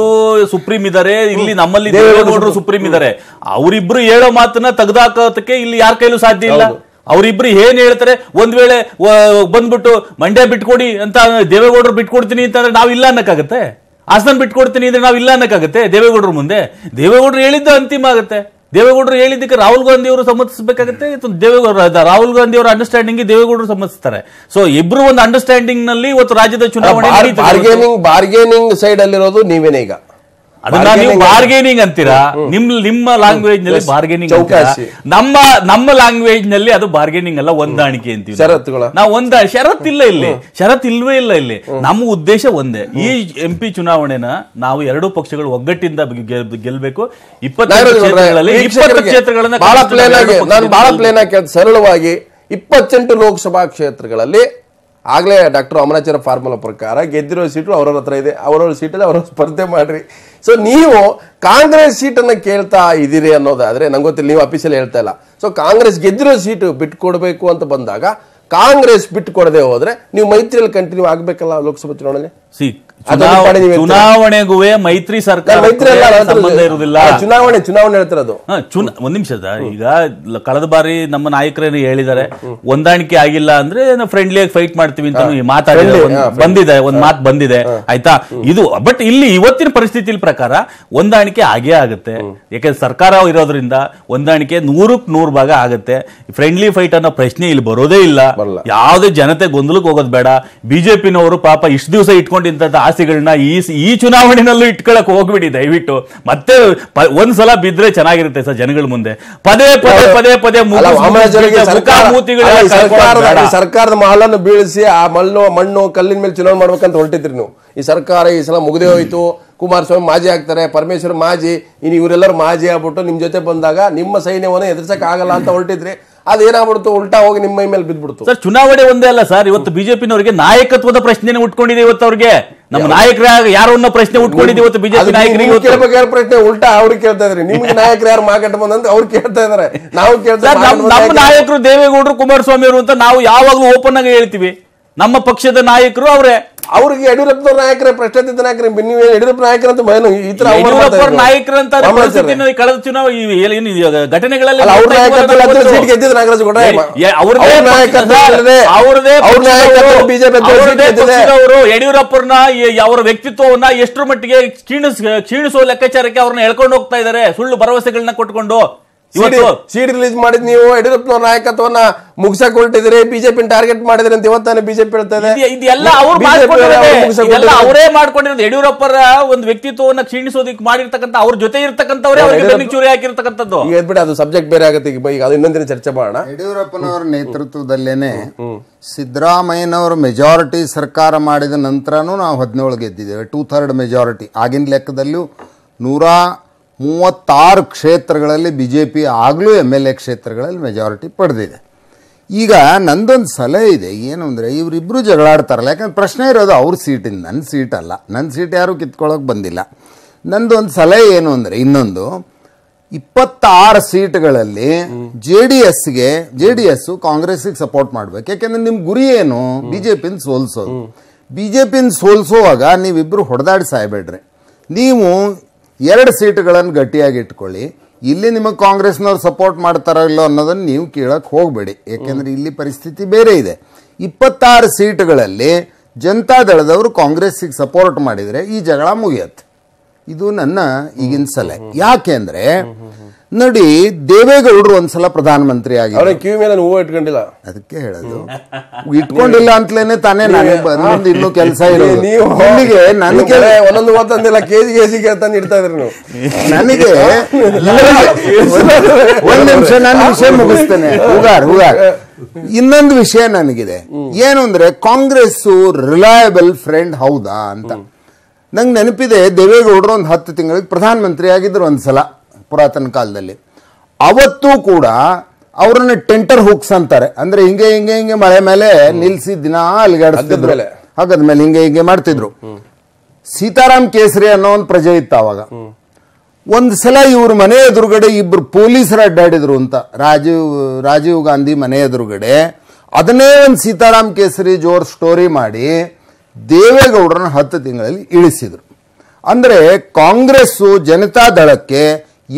ಸುಪ್ರೀಂ ಇದಾರೆ ಇಲ್ಲಿ ನಮ್ಮಲ್ಲಿ ದೇವೇಗೌಡರು ಸುಪ್ರೀಂ ಇದಾರೆ ಅವರಿಬ್ರು ಹೇಳೋ ಮಾತನ್ನ ತೆಗೆದಾಕೋದಕ್ಕೆ ಇಲ್ಲಿ ಯಾರ ಕೈಲೂ ಸಾಧ್ಯ ಇಲ್ಲ ಅವರಿಬ್ರು ಏನ್ ಹೇಳ್ತಾರೆ ಒಂದ್ ವೇಳೆ ಬಂದ್ಬಿಟ್ಟು ಮಂಡ್ಯ ಬಿಟ್ಕೊಡಿ ಅಂತ ದೇವೇಗೌಡರು ಬಿಟ್ಕೊಡ್ತೀನಿ ಅಂತಂದ್ರೆ ನಾವ್ ಇಲ್ಲ ಅನ್ನಕ್ಕಾಗತ್ತೆ ಹಾಸನ ಬಿಟ್ಕೊಡ್ತೀನಿ ಅಂದ್ರೆ ನಾವ್ ಇಲ್ಲ ಅನ್ನಕ್ಕಾಗತ್ತೆ ದೇವೇಗೌಡರು ಮುಂದೆ ದೇವೇಗೌಡರು ಹೇಳಿದ್ದು ಅಂತಿಮ ಆಗತ್ತೆ ದೇವೇಗೌಡರು ಹೇಳಿದ್ದಕ್ಕೆ ರಾಹುಲ್ ಗಾಂಧಿ ಅವರು ಸಮ್ಮತಿಸಬೇಕಾಗುತ್ತೆ ದೇವೇಗೌಡ ರಾಹುಲ್ ಗಾಂಧಿ ಅವರ ಅಂಡರ್ಸ್ಟ್ಯಾಂಡಿಂಗ್ ದೇವೇಗೌಡರು ಸಮ್ಮತಿಸ್ತಾರೆ ಸೊ ಇಬ್ರು ಒಂದು ಅಂಡರ್ಸ್ಟ್ಯಾಂಡಿಂಗ್ ನಲ್ಲಿ ಇವತ್ತು ರಾಜ್ಯದ ಚುನಾವಣೆ ಬಾರ್ಗೇನಿಂಗ್ ಬಾರ್ಗೇನಿಂಗ್ ಸೈಡ್ ಅಲ್ಲಿರೋದು ನೀವೇನೇ ಈಗ ನೀವು ಬಾರ್ಗೇನಿಂಗ್ ಅಂತೀರಾ ನಿಮ್ ನಿಮ್ಮ ಲ್ಯಾಂಗ್ವೇಜ್ ನಲ್ಲಿ ಬಾರ್ಗೇನಿಂಗ್ ನಮ್ಮ ನಮ್ಮ ಲ್ಯಾಂಗ್ವೇಜ್ ನಲ್ಲಿ ಅದು ಬಾರ್ಗೇನಿಂಗ್ ಅಲ್ಲ ಹೊಂದಾಣಿಕೆ ಅಂತೀವಿ ನಾವು ಒಂದ ಷರತ್ ಇಲ್ಲ ಇಲ್ಲಿ ಷರತ್ ಇಲ್ವೇ ಇಲ್ಲ ಇಲ್ಲಿ ನಮ್ಮ ಉದ್ದೇಶ ಒಂದೇ ಈ ಎಂ ಪಿ ಚುನಾವಣೆನ ನಾವು ಎರಡೂ ಪಕ್ಷಗಳು ಒಗ್ಗಟ್ಟಿಂದ ಗೆಲ್ಬೇಕು ಇಪ್ಪತ್ತೈದು ಇಪ್ಪತ್ತು ಕ್ಷೇತ್ರಗಳನ್ನ ಬಹಳ ಆಗಿ ಸರಳವಾಗಿ ಇಪ್ಪತ್ತೆಂಟು ಲೋಕಸಭಾ ಕ್ಷೇತ್ರಗಳಲ್ಲಿ ಆಗಲೇ ಡಾಕ್ಟರ್ ಅಮರಾಚಾರ ಫಾರ್ಮುಲಾ ಪ್ರಕಾರ ಗೆದ್ದಿರೋ ಸೀಟು ಅವರವ್ರ ಹತ್ರ ಇದೆ ಅವರವ್ರ ಸೀಟಲ್ಲಿ ಅವರ ಸ್ಪರ್ಧೆ ಮಾಡಿರಿ ಸೊ ನೀವು ಕಾಂಗ್ರೆಸ್ ಸೀಟನ್ನು ಕೇಳ್ತಾ ಇದ್ದೀರಿ ಅನ್ನೋದಾದರೆ ನಂಗೆ ಗೊತ್ತಿಲ್ಲ ನೀವು ಅಫೀಸಲ್ಲಿ ಹೇಳ್ತಾ ಇಲ್ಲ ಸೊ ಕಾಂಗ್ರೆಸ್ ಗೆದ್ದಿರೋ ಸೀಟು ಬಿಟ್ಟುಕೊಡಬೇಕು ಅಂತ ಬಂದಾಗ ಕಾಂಗ್ರೆಸ್ ಬಿಟ್ಟು ಕೊಡದೆ ಹೋದರೆ ನೀವು ಮೈತ್ರಿಯಲ್ಲಿ ಕಂಟಿನ್ಯೂ ಆಗಬೇಕಲ್ಲ ಲೋಕಸಭಾ ಚುನಾವಣೆಯಲ್ಲಿ ಸಿ ಚುನಾವಣೆಗೂ ಮೈತ್ರಿ ಸರ್ಕಾರ ಸಂಬಂಧ ಇರುವುದಿಲ್ಲ ಚುನಾವಣೆ ಚುನಾವಣೆ ಹೇಳ್ತಿರೋದು ಒಂದ್ ನಿಮಿಷದ ಈಗ ಕಳೆದ ಬಾರಿ ನಮ್ಮ ನಾಯಕರೇನು ಹೇಳಿದ್ದಾರೆ ಹೊಂದಾಣಿಕೆ ಆಗಿಲ್ಲ ಅಂದ್ರೆ ಫ್ರೆಂಡ್ಲಿ ಆಗಿ ಫೈಟ್ ಮಾಡ್ತೀವಿ ಅಂತ ಮಾತಾಡಿದ್ರೆ ಬಂದಿದೆ ಒಂದ್ ಮಾತು ಬಂದಿದೆ ಆಯ್ತಾ ಇದು ಬಟ್ ಇಲ್ಲಿ ಇವತ್ತಿನ ಪರಿಸ್ಥಿತಿ ಪ್ರಕಾರ ಹೊಂದಾಣಿಕೆ ಆಗೇ ಆಗುತ್ತೆ ಯಾಕಂದ್ರೆ ಸರ್ಕಾರ ಇರೋದ್ರಿಂದ ಹೊಂದಾಣಿಕೆ ನೂರಕ್ ನೂರು ಭಾಗ ಆಗುತ್ತೆ ಫ್ರೆಂಡ್ಲಿ ಫೈಟ್ ಅನ್ನೋ ಪ್ರಶ್ನೆ ಇಲ್ಲಿ ಬರೋದೇ ಇಲ್ಲ ಯಾವುದೇ ಜನತೆ ಗೊಂದಲಕ್ಕೆ ಹೋಗೋದು ಬೇಡ ಬಿಜೆಪಿನವರು ಪಾಪ ಇಷ್ಟು ದಿವಸ ಇಟ್ಕೊಂಡಿದ್ದ ಆಸೆಗಳನ್ನ ಈ ಈ ಚುನಾವಣೆನಲ್ಲೂ ಹೋಗ್ಬಿಡಿ ದಯವಿಟ್ಟು ಮತ್ತೆ ಒಂದ್ಸಲ ಬಿದ್ರೆ ಚೆನ್ನಾಗಿರುತ್ತೆ ಸರ್ ಜನಗಳ ಮುಂದೆ ಪದೇ ಪದೇ ಪದೇ ಪದೇ ಸರ್ಕಾರದ ಮಹಲನ್ನು ಬೀಳಿಸಿ ಆ ಮಣ್ಣು ಮಣ್ಣು ಕಲ್ಲಿನ ಮೇಲೆ ಚುನಾವಣೆ ಮಾಡ್ಬೇಕಂತ ಹೊರಟಿದ್ರಿ ನೀವು ಈ ಸರ್ಕಾರ ಈ ಸಲ ಮುಗಿದೇ ಹೋಯ್ತು ಕುಮಾರಸ್ವಾಮಿ ಮಾಜಿ ಆಗ್ತಾರೆ ಪರಮೇಶ್ವರ್ ಮಾಜಿ ಇನ್ನು ಇವರೆಲ್ಲರೂ ಮಾಜಿ ಆಗ್ಬಿಟ್ಟು ನಿಮ್ ಜೊತೆ ಬಂದಾಗ ನಿಮ್ಮ ಸೈನ್ಯವನ್ನು ಎದುರಿಸಕ್ ಆಗಲ್ಲ ಅಂತ ಹೊರಟಿದ್ರಿ ಅದೇನಾಗ್ಬಿಡ್ತು ಉಲ್ಟಾ ಹೋಗಿ ನಿಮ್ಮ ಮೇಲೆ ಬಿದ್ಬಿಡ್ತು ಸರ್ ಚುನಾವಣೆ ಒಂದೇ ಅಲ್ಲ ಸರ್ ಇವತ್ತು ಬಿಜೆಪಿನವರಿಗೆ ನಾಯಕತ್ವದ ಪ್ರಶ್ನೆ ಉಟ್ಕೊಂಡಿದೆ ಇವತ್ತು ಅವ್ರಿಗೆ ನಮ್ಮ ನಾಯಕರ ಯಾರು ಪ್ರಶ್ನೆ ಉಟ್ಕೊಂಡಿದೆ ಇವತ್ತು ಬಿಜೆಪಿ ನಾಯಕರಿಗೆ ಪ್ರಶ್ನೆ ಉಲ್ಟಾ ಅವ್ರಿಗೆ ಕೇಳ್ತಾ ಇದ್ರಿ ನಿಮ್ಗೆ ನಾಯಕರು ಯಾರು ಮಾಕಟ್ ಬಂದಂತ ಅವ್ರು ಕೇಳ್ತಾ ಇದಾರೆ ನಾವು ಕೇಳ್ತಾ ನಮ್ಮ ನಾಯಕರು ದೇವೇಗೌಡರು ಕುಮಾರಸ್ವಾಮಿ ಅವರು ಅಂತ ನಾವು ಯಾವಾಗಲೂ ಓಪನ್ ಆಗಿ ಹೇಳ್ತೀವಿ ನಮ್ಮ ಪಕ್ಷದ ನಾಯಕರು ಅವರೇ ಅವ್ರಿಗೆ ಯಡಿಯೂರಪ್ಪನವ್ರ ನಾಯಕರ ಪ್ರಶ್ನಾತೀತ ನಾಯಕರ ನೀವು ಯಡಿಯೂರಪ್ಪ ನಾಯಕರಂತ ಭಯ ಈ ತರ ನಾಯಕರಂತ ಕಳೆದ ಚುನಾವಣೆ ಘಟನೆಗಳಲ್ಲಿ ಅವ್ರ ನಾಯಕತ್ವ ಸೀಟ್ ಗೆದ್ದಿದ್ರು ನಾಗರಾಜ್ ಅವ್ರದೇ ನಾಯಕತ್ವ ಅವ್ರದೇ ಅವ್ರ ನಾಯಕತ್ವ ಬಿಜೆಪಿ ಅವರು ಯಡಿಯೂರಪ್ಪರನ್ನ ಅವರ ವ್ಯಕ್ತಿತ್ವವನ್ನ ಎಷ್ಟರ ಮಟ್ಟಿಗೆ ಕ್ಷೀಣಿಸ್ ಕ್ಷೀಣಿಸುವ ಲೆಕ್ಕಾಚಾರಕ್ಕೆ ಅವ್ರನ್ನ ಎಳ್ಕೊಂಡು ಹೋಗ್ತಾ ಇದ್ದಾರೆ ಸುಳ್ಳು ಭರವಸೆಗಳನ್ನ ಕೊಟ್ಕೊಂಡು ಸೀಡ್ ರಿಲೀಸ್ ಮಾಡಿದ್ ನೀವು ಯಡಿಯೂರಪ್ಪನವ್ರ ನಾಯಕತ್ವನ ಮುಗಿಸಕ್ ಹೊರಟಿದ್ರೆ ಬಿಜೆಪಿ ಟಾರ್ಗೆಟ್ ಮಾಡಿದ್ರೆ ಅಂತ ಇವತ್ತಾನೆ ಬಿಜೆಪಿ ಹೇಳ್ತಾ ಇದೆಲ್ಲ ಅವರೇ ಮಾಡ್ಕೊಂಡಿರೋದು ಯಡಿಯೂರಪ್ಪರ ಒಂದು ವ್ಯಕ್ತಿತ್ವವನ್ನ ಕ್ಷೀಣಿಸೋದಿಕ್ ಮಾಡಿರ್ತಕ್ಕಂಥ ಅವ್ರ ಜೊತೆ ಇರ್ತಕ್ಕಂಥವ್ರೆ ಚೂರಿ ಹಾಕಿರ್ತಕ್ಕಂಥದ್ದು ಈಗ ಅದು ಸಬ್ಜೆಕ್ಟ್ ಬೇರೆ ಆಗುತ್ತೆ ಈಗ ಈಗ ಅದು ಇನ್ನೊಂದಿನ ಚರ್ಚೆ ಮಾಡೋಣ ಯಡಿಯೂರಪ್ಪನವರ ನೇತೃತ್ವದಲ್ಲೇನೆ ಸಿದ್ದರಾಮಯ್ಯನವರು ಮೆಜಾರಿಟಿ ಸರ್ಕಾರ ಮಾಡಿದ ನಂತರನೂ ನಾವು ಹದಿನೇಳು ಗೆದ್ದಿದ್ದೇವೆ ಟೂ ಥರ್ಡ್ ಮೆಜಾರಿಟಿ ಆಗಿನ ಲೆಕ್ಕದಲ್ಲೂ ನೂರ ಮೂವತ್ತಾರು ಕ್ಷೇತ್ರಗಳಲ್ಲಿ ಬಿ ಜೆ ಪಿ ಆಗಲೂ ಎಮ್ ಎಲ್ ಎ ಕ್ಷೇತ್ರಗಳಲ್ಲಿ ಮೆಜಾರಿಟಿ ಪಡೆದಿದೆ ಈಗ ನಂದೊಂದು ಸಲಹೆ ಇದೆ ಏನು ಅಂದರೆ ಇವರಿಬ್ಬರು ಜಗಳಾಡ್ತಾರಲ್ಲ ಯಾಕಂದ್ರೆ ಪ್ರಶ್ನೆ ಇರೋದು ಅವ್ರ ಸೀಟಿಂದ ನನ್ನ ಸೀಟಲ್ಲ ನನ್ನ ಸೀಟ್ ಯಾರೂ ಕಿತ್ಕೊಳ್ಳೋಕೆ ಬಂದಿಲ್ಲ ನಂದೊಂದು ಸಲಹೆ ಏನು ಅಂದರೆ ಇನ್ನೊಂದು ಇಪ್ಪತ್ತಾರು ಸೀಟ್ಗಳಲ್ಲಿ ಜೆ ಡಿ ಎಸ್ಗೆ ಜೆ ಡಿ ಎಸ್ಸು ಕಾಂಗ್ರೆಸ್ಸಿಗೆ ಸಪೋರ್ಟ್ ಮಾಡಬೇಕು ಯಾಕೆಂದ್ರೆ ನಿಮ್ಮ ಗುರಿ ಏನು ಬಿ ಜೆ ಪಿನ ಸೋಲಿಸೋದು ಬಿ ಜೆ ಪಿನ ಸೋಲಿಸುವಾಗ ನೀವಿಬ್ಬರು ಹೊಡೆದಾಡಿ ಸಾಯ್ಬೇಡ್ರಿ ನೀವು ಎರಡು ಸೀಟುಗಳನ್ನು ಗಟ್ಟಿಯಾಗಿ ಇಟ್ಕೊಳ್ಳಿ ಇಲ್ಲಿ ನಿಮಗೆ ಕಾಂಗ್ರೆಸ್ನವ್ರು ಸಪೋರ್ಟ್ ಮಾಡ್ತಾರೋ ಇಲ್ಲೋ ಅನ್ನೋದನ್ನು ನೀವು ಕೇಳಕ್ಕೆ ಹೋಗಬೇಡಿ ಏಕೆಂದರೆ ಇಲ್ಲಿ ಪರಿಸ್ಥಿತಿ ಬೇರೆ ಇದೆ ಇಪ್ಪತ್ತಾರು ಸೀಟುಗಳಲ್ಲಿ ಜನತಾದಳದವರು ಕಾಂಗ್ರೆಸ್ಸಿಗೆ ಸಪೋರ್ಟ್ ಮಾಡಿದರೆ ಈ ಜಗಳ ಮುಗಿಯತ್ತೆ ಇದು ನನ್ನ ಈಗಿನ ಸಲಹೆ ಯಾಕೆ ಅಂದ್ರೆ ನೋಡಿ ದೇವೇಗೌಡರು ಒಂದ್ಸಲ ಪ್ರಧಾನಮಂತ್ರಿ ಆಗಿ ಕ್ಯೂ ಮೇಲೆ ಹೂವು ಇಟ್ಕೊಂಡಿಲ್ಲ ಅದಕ್ಕೆ ಹೇಳೋದು ಇಟ್ಕೊಂಡಿಲ್ಲ ಅಂತಲೇನೆ ತಾನೇ ನಾನು ಬಂದ ಇನ್ನು (laughs) ಕೆಲಸ ಇರೋದು ನನಗೆ ನನಗೆ ಒಂದೊಂದು ಒಂದೊಂದಿಲ್ಲ ಕೆಜಿ ಕೆಜಿ ಕೇಳ್ತಾನೆ ಇಡ್ತಾ ಇದ್ರಿ (laughs) ನನಗೆ (laughs) ಒಂದ್ ನಿಮಿಷ ನಾನು ವಿಷಯ ಮುಗಿಸ್ತೇನೆ ಹೂಗಾರ್ ಹೂಗಾರ್ ಇನ್ನೊಂದು ವಿಷಯ ನನಗಿದೆ ಏನು ಅಂದ್ರೆ ಕಾಂಗ್ರೆಸ್ ರಿಲಯಬಲ್ ಫ್ರೆಂಡ್ ಹೌದಾ ಅಂತ ನಂಗೆ ನೆನಪಿದೆ ದೇವೇಗೌಡರು ಒಂದು ಹತ್ತು ತಿಂಗಳಿಗೆ ಪ್ರಧಾನಮಂತ್ರಿ ಆಗಿದ್ದರು ಒಂದು ಸಲ ಪುರಾತನ ಕಾಲದಲ್ಲಿ ಅವತ್ತೂ ಕೂಡ ಅವರನ್ನ ಟೆಂಟರ್ ಹುಕ್ಸ್ ಅಂತಾರೆ ಅಂದರೆ ಹಿಂಗೆ ಹಿಂಗೆ ಹಿಂಗೆ ಮಳೆ ಮೇಲೆ ನಿಲ್ಲಿಸಿ ದಿನ ಅಲ್ಲಿಗಾಡಿಸ್ತಿದ್ರು ಹಾಗಾದ ಮೇಲೆ ಹಿಂಗೆ ಹಿಂಗೆ ಮಾಡ್ತಿದ್ರು ಸೀತಾರಾಮ್ ಕೇಸರಿ ಅನ್ನೋ ಒಂದು ಪ್ರಜೆ ಇತ್ತು ಅವಾಗ ಒಂದು ಸಲ ಇವ್ರ ಮನೆ ಎದುರುಗಡೆ ಇಬ್ಬರು ಪೊಲೀಸರು ಅಡ್ಡಾಡಿದ್ರು ಅಂತ ರಾಜೀವ್ ರಾಜೀವ್ ಗಾಂಧಿ ಮನೆ ಎದುರುಗಡೆ ಅದನ್ನೇ ಒಂದು ಸೀತಾರಾಮ್ ಕೇಸರಿ ಜೋರ್ ಸ್ಟೋರಿ ಮಾಡಿ ದೇವೇಗೌಡರನ್ನ ಹತ್ತು ತಿಂಗಳಲ್ಲಿ ಇಳಿಸಿದರು ಅಂದರೆ ಕಾಂಗ್ರೆಸ್ಸು ದಳಕ್ಕೆ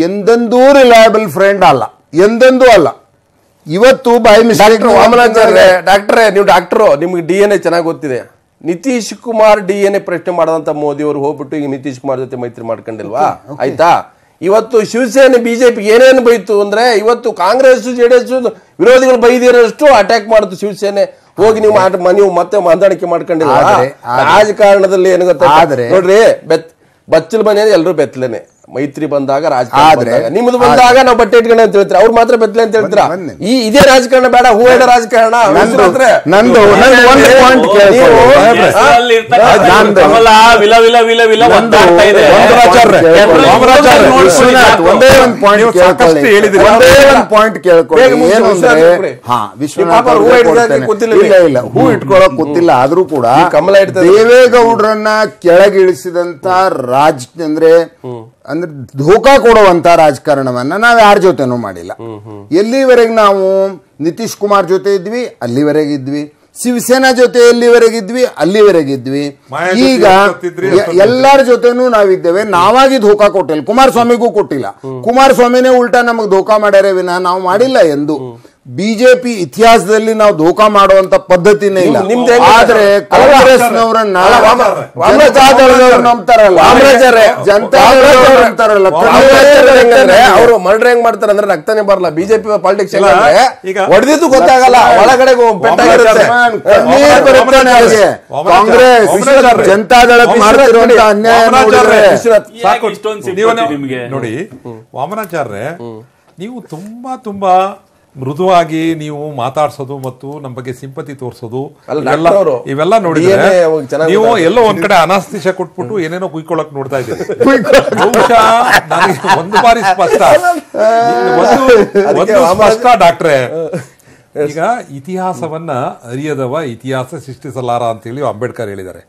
ಎಂದೆಂದೂ ರಿಲಯಬಲ್ ಫ್ರೆಂಡ್ ಅಲ್ಲ ಎಂದೆಂದೂ ಅಲ್ಲ ಇವತ್ತು ಬೈ ಮಿಸ್ಟೇಕ್ ಡಾಕ್ಟ್ರೆ ನೀವು ಡಾಕ್ಟ್ರು ನಿಮಗೆ ಡಿ ಎನ್ ಎ ಚೆನ್ನಾಗಿ ಗೊತ್ತಿದೆ Nitish Kumar D N A ಪ್ರಶ್ನೆ ಮಾಡೋದಂತ ಮೋದಿ ಅವರು ಹೋಗ್ಬಿಟ್ಟು ಈಗ ನಿತೀಶ್ ಕುಮಾರ್ ಜೊತೆ ಮೈತ್ರಿ ಮಾಡ್ಕೊಂಡಿಲ್ವಾ ಆಯ್ತಾ ಇವತ್ತು ಶಿವಸೇನೆ ಬಿಜೆಪಿ ಏನೇನು ಬೈತು ಅಂದ್ರೆ ಇವತ್ತು ಕಾಂಗ್ರೆಸ್ ಜೆಡಿಎಸ್ ವಿರೋಧಿಗಳು ಬೈದಿರೋಷ್ಟು ಅಟ್ಯಾಕ್ ಮಾಡಿತು ಶಿವಸೇನೆ ಹೋಗಿ ನೀವು ನೀವು ಮತ್ತೆ ಹೊಂದಾಣಿಕೆ ಮಾಡ್ಕೊಂಡಿಲ್ಲ ರಾಜಕಾರಣದಲ್ಲಿ ಏನು ಗೊತ್ತಾ ನೋಡ್ರಿ ಬೆತ್ ಬಚ್ಚಲ್ ಮನೆ ಎಲ್ಲರೂ ಬೆತ್ತಲೇನೆ ಮೈತ್ರಿ ಬಂದಾಗ ರಾಜಕಾರಣ ನಿಮ್ದು ಬಂದಾಗ ನಾವು ಬಟ್ಟೆ ಇಟ್ಕೊಂಡ ಅಂತ ಹೇಳ್ತಾರೆ ಅವ್ರು ಮಾತ್ರ ಬೆತ್ತಲೆ ಅಂತ ಹೇಳ್ತೀರಾ ಈ ಇದೇ ರಾಜಕಾರಣ ಬೇಡ ಹೂ ಹೇಳ ರಾಜಕಾರಣ ನಂದು ಒಂದೇ ಒಂದ್ ಪಾಯಿಂಟ್ ಹೇಳಿದ್ರಿ ಒಂದೇ ಒಂದ್ ಪಾಯಿಂಟ್ ಕೇಳ್ಕೊಳ್ಳಿ ಹಾ ವಿಶ್ವನಾಥ್ ಗೊತ್ತಿಲ್ಲ ಇಲ್ಲ ಇಲ್ಲ ಹೂ ಇಟ್ಕೊಳಕ್ ಗೊತ್ತಿಲ್ಲ ಆದ್ರೂ ಕೂಡ ಕಮಲಾ ಕಮಲ ದೇವೇಗೌಡರನ್ನ ಕೆಳಗಿಳಿಸಿದಂತ ರಾಜ್ ಅಂದ್ರೆ ಅಂದ್ರೆ ಧೋಕಾ ಕೊಡುವಂತ ರಾಜಕಾರಣವನ್ನ ನಾವು ಯಾರ ಜೊತೆನೂ ಮಾಡಿಲ್ಲ ಎಲ್ಲಿವರೆಗೆ ನಾವು ನಿತೀಶ್ ಕುಮಾರ್ ಜೊತೆ ಇದ್ವಿ ಅಲ್ಲಿವರೆಗೆ ಇದ್ವಿ ಶಿವಸೇನಾ ಜೊತೆ ಎಲ್ಲಿವರೆಗಿದ್ವಿ ಅಲ್ಲಿವರೆಗಿದ್ವಿ ಈಗ ಎಲ್ಲರ ಜೊತೆನೂ ನಾವಿದ್ದೇವೆ ನಾವಾಗಿ ಧೋಕಾ ಕೊಟ್ಟಿಲ್ಲ ಕುಮಾರಸ್ವಾಮಿಗೂ ಕೊಟ್ಟಿಲ್ಲ ಕುಮಾರಸ್ವಾಮಿನೇ ಉಲ್ಟಾ ನಮಗೆ ಧೋಕಾ ಮಾಡ್ಯಾರ ವಿನ ನಾವು ಮಾಡಿಲ್ಲ ಎಂದು ಬಿಜೆಪಿ ಇತಿಹಾಸದಲ್ಲಿ ನಾವು ದೋಕಾ ಮಾಡುವಂತ ಪದ್ಧತಿನೇ ಇಲ್ಲ ಆದ್ರೆ ಕಾಂಗ್ರೆಸ್ ಅವರು ಮರ್ಡರ್ ಹೆಂಗ್ ಮಾಡ್ತಾರೆ ಅಂದ್ರೆ ರಕ್ತನೇ ಬರಲ್ಲ ಬಿಜೆಪಿ ಪಾಲಿಟಿಕ್ಸ್ ಹೊಡೆದಿದ್ದು ಗೊತ್ತಾಗಲ್ಲ ಒಳಗಡೆ ಕಾಂಗ್ರೆಸ್ ಜನತಾದಳ ಅನ್ಯಾಯ ನೋಡಿ ವಾಮನಾಚಾರ್ರೆ ನೀವು ತುಂಬಾ ತುಂಬಾ ಮೃದುವಾಗಿ ನೀವು ಮಾತಾಡ್ಸೋದು ಮತ್ತು ನಮ್ಮ ಬಗ್ಗೆ ಸಿಂಪತಿ ತೋರಿಸೋದು ಇವೆಲ್ಲ ನೋಡಿದ್ರೆ ನೀವು ಎಲ್ಲೋ ಒಂದ್ ಕಡೆ ಅನಾಸ್ತಿಷ ಕೊಟ್ಬಿಟ್ಟು ಏನೇನೋ ಕುಯ್ಕೊಳಕ್ ನೋಡ್ತಾ ಇದ್ದೀರಿ (laughs) ಬಹುಶಃ ಒಂದು ಬಾರಿ ಸ್ಪಷ್ಟ (laughs) ಒಂದು ಸ್ಪಷ್ಟ ಡಾಕ್ಟ್ರೆ ಈಗ ಇತಿಹಾಸವನ್ನ ಅರಿಯದವ ಇತಿಹಾಸ ಸೃಷ್ಟಿಸಲಾರ ಹೇಳಿ ಅಂಬೇಡ್ಕರ್ ಹೇಳಿದ್ದಾರೆ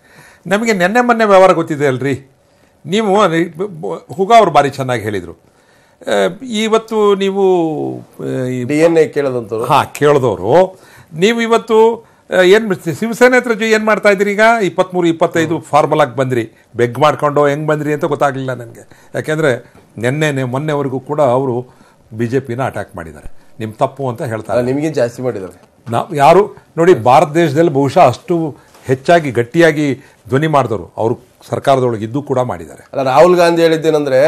ನಮಗೆ ನೆನ್ನೆ ಮೊನ್ನೆ ವ್ಯವಹಾರ ಗೊತ್ತಿದೆ ಅಲ್ರಿ ನೀವು ಹುಗ ಅವ್ರು ಬಾರಿ ಚೆನ್ನಾಗಿ ಹೇಳಿದ್ರು ಇವತ್ತು ನೀವು ಡಿ ಎನ್ ಎ ಹಾಂ ಕೇಳಿದವರು ನೀವು ಇವತ್ತು ಏನು ಶಿವಸೇನೆ ಹತ್ರ ಏನು ಮಾಡ್ತಾ ಇದ್ದೀರಿ ಈಗ ಇಪ್ಪತ್ತ್ಮೂರು ಇಪ್ಪತ್ತೈದು ಫಾರ್ಮಲಾಗಿ ಬಂದಿರಿ ಬೆಗ್ ಮಾಡ್ಕೊಂಡು ಹೆಂಗೆ ಬಂದಿರಿ ಅಂತ ಗೊತ್ತಾಗಲಿಲ್ಲ ನನಗೆ ಯಾಕೆಂದರೆ ನಿನ್ನೆ ಮೊನ್ನೆವರೆಗೂ ಕೂಡ ಅವರು ಬಿ ಜೆ ಪಿನ ಅಟ್ಯಾಕ್ ಮಾಡಿದ್ದಾರೆ ನಿಮ್ಮ ತಪ್ಪು ಅಂತ ಹೇಳ್ತಾರೆ ನಿಮಗೆ ಜಾಸ್ತಿ ಮಾಡಿದ್ದಾರೆ ನಾವು ಯಾರು ನೋಡಿ ಭಾರತ ದೇಶದಲ್ಲಿ ಬಹುಶಃ ಅಷ್ಟು ಹೆಚ್ಚಾಗಿ ಗಟ್ಟಿಯಾಗಿ ಧ್ವನಿ ಮಾಡಿದವರು ಅವರು ಸರ್ಕಾರದೊಳಗೆ ಇದ್ದು ಕೂಡ ಮಾಡಿದ್ದಾರೆ ಅಲ್ಲ ರಾಹುಲ್ ಗಾಂಧಿ ಹೇಳಿದ್ದೇನೆಂದರೆ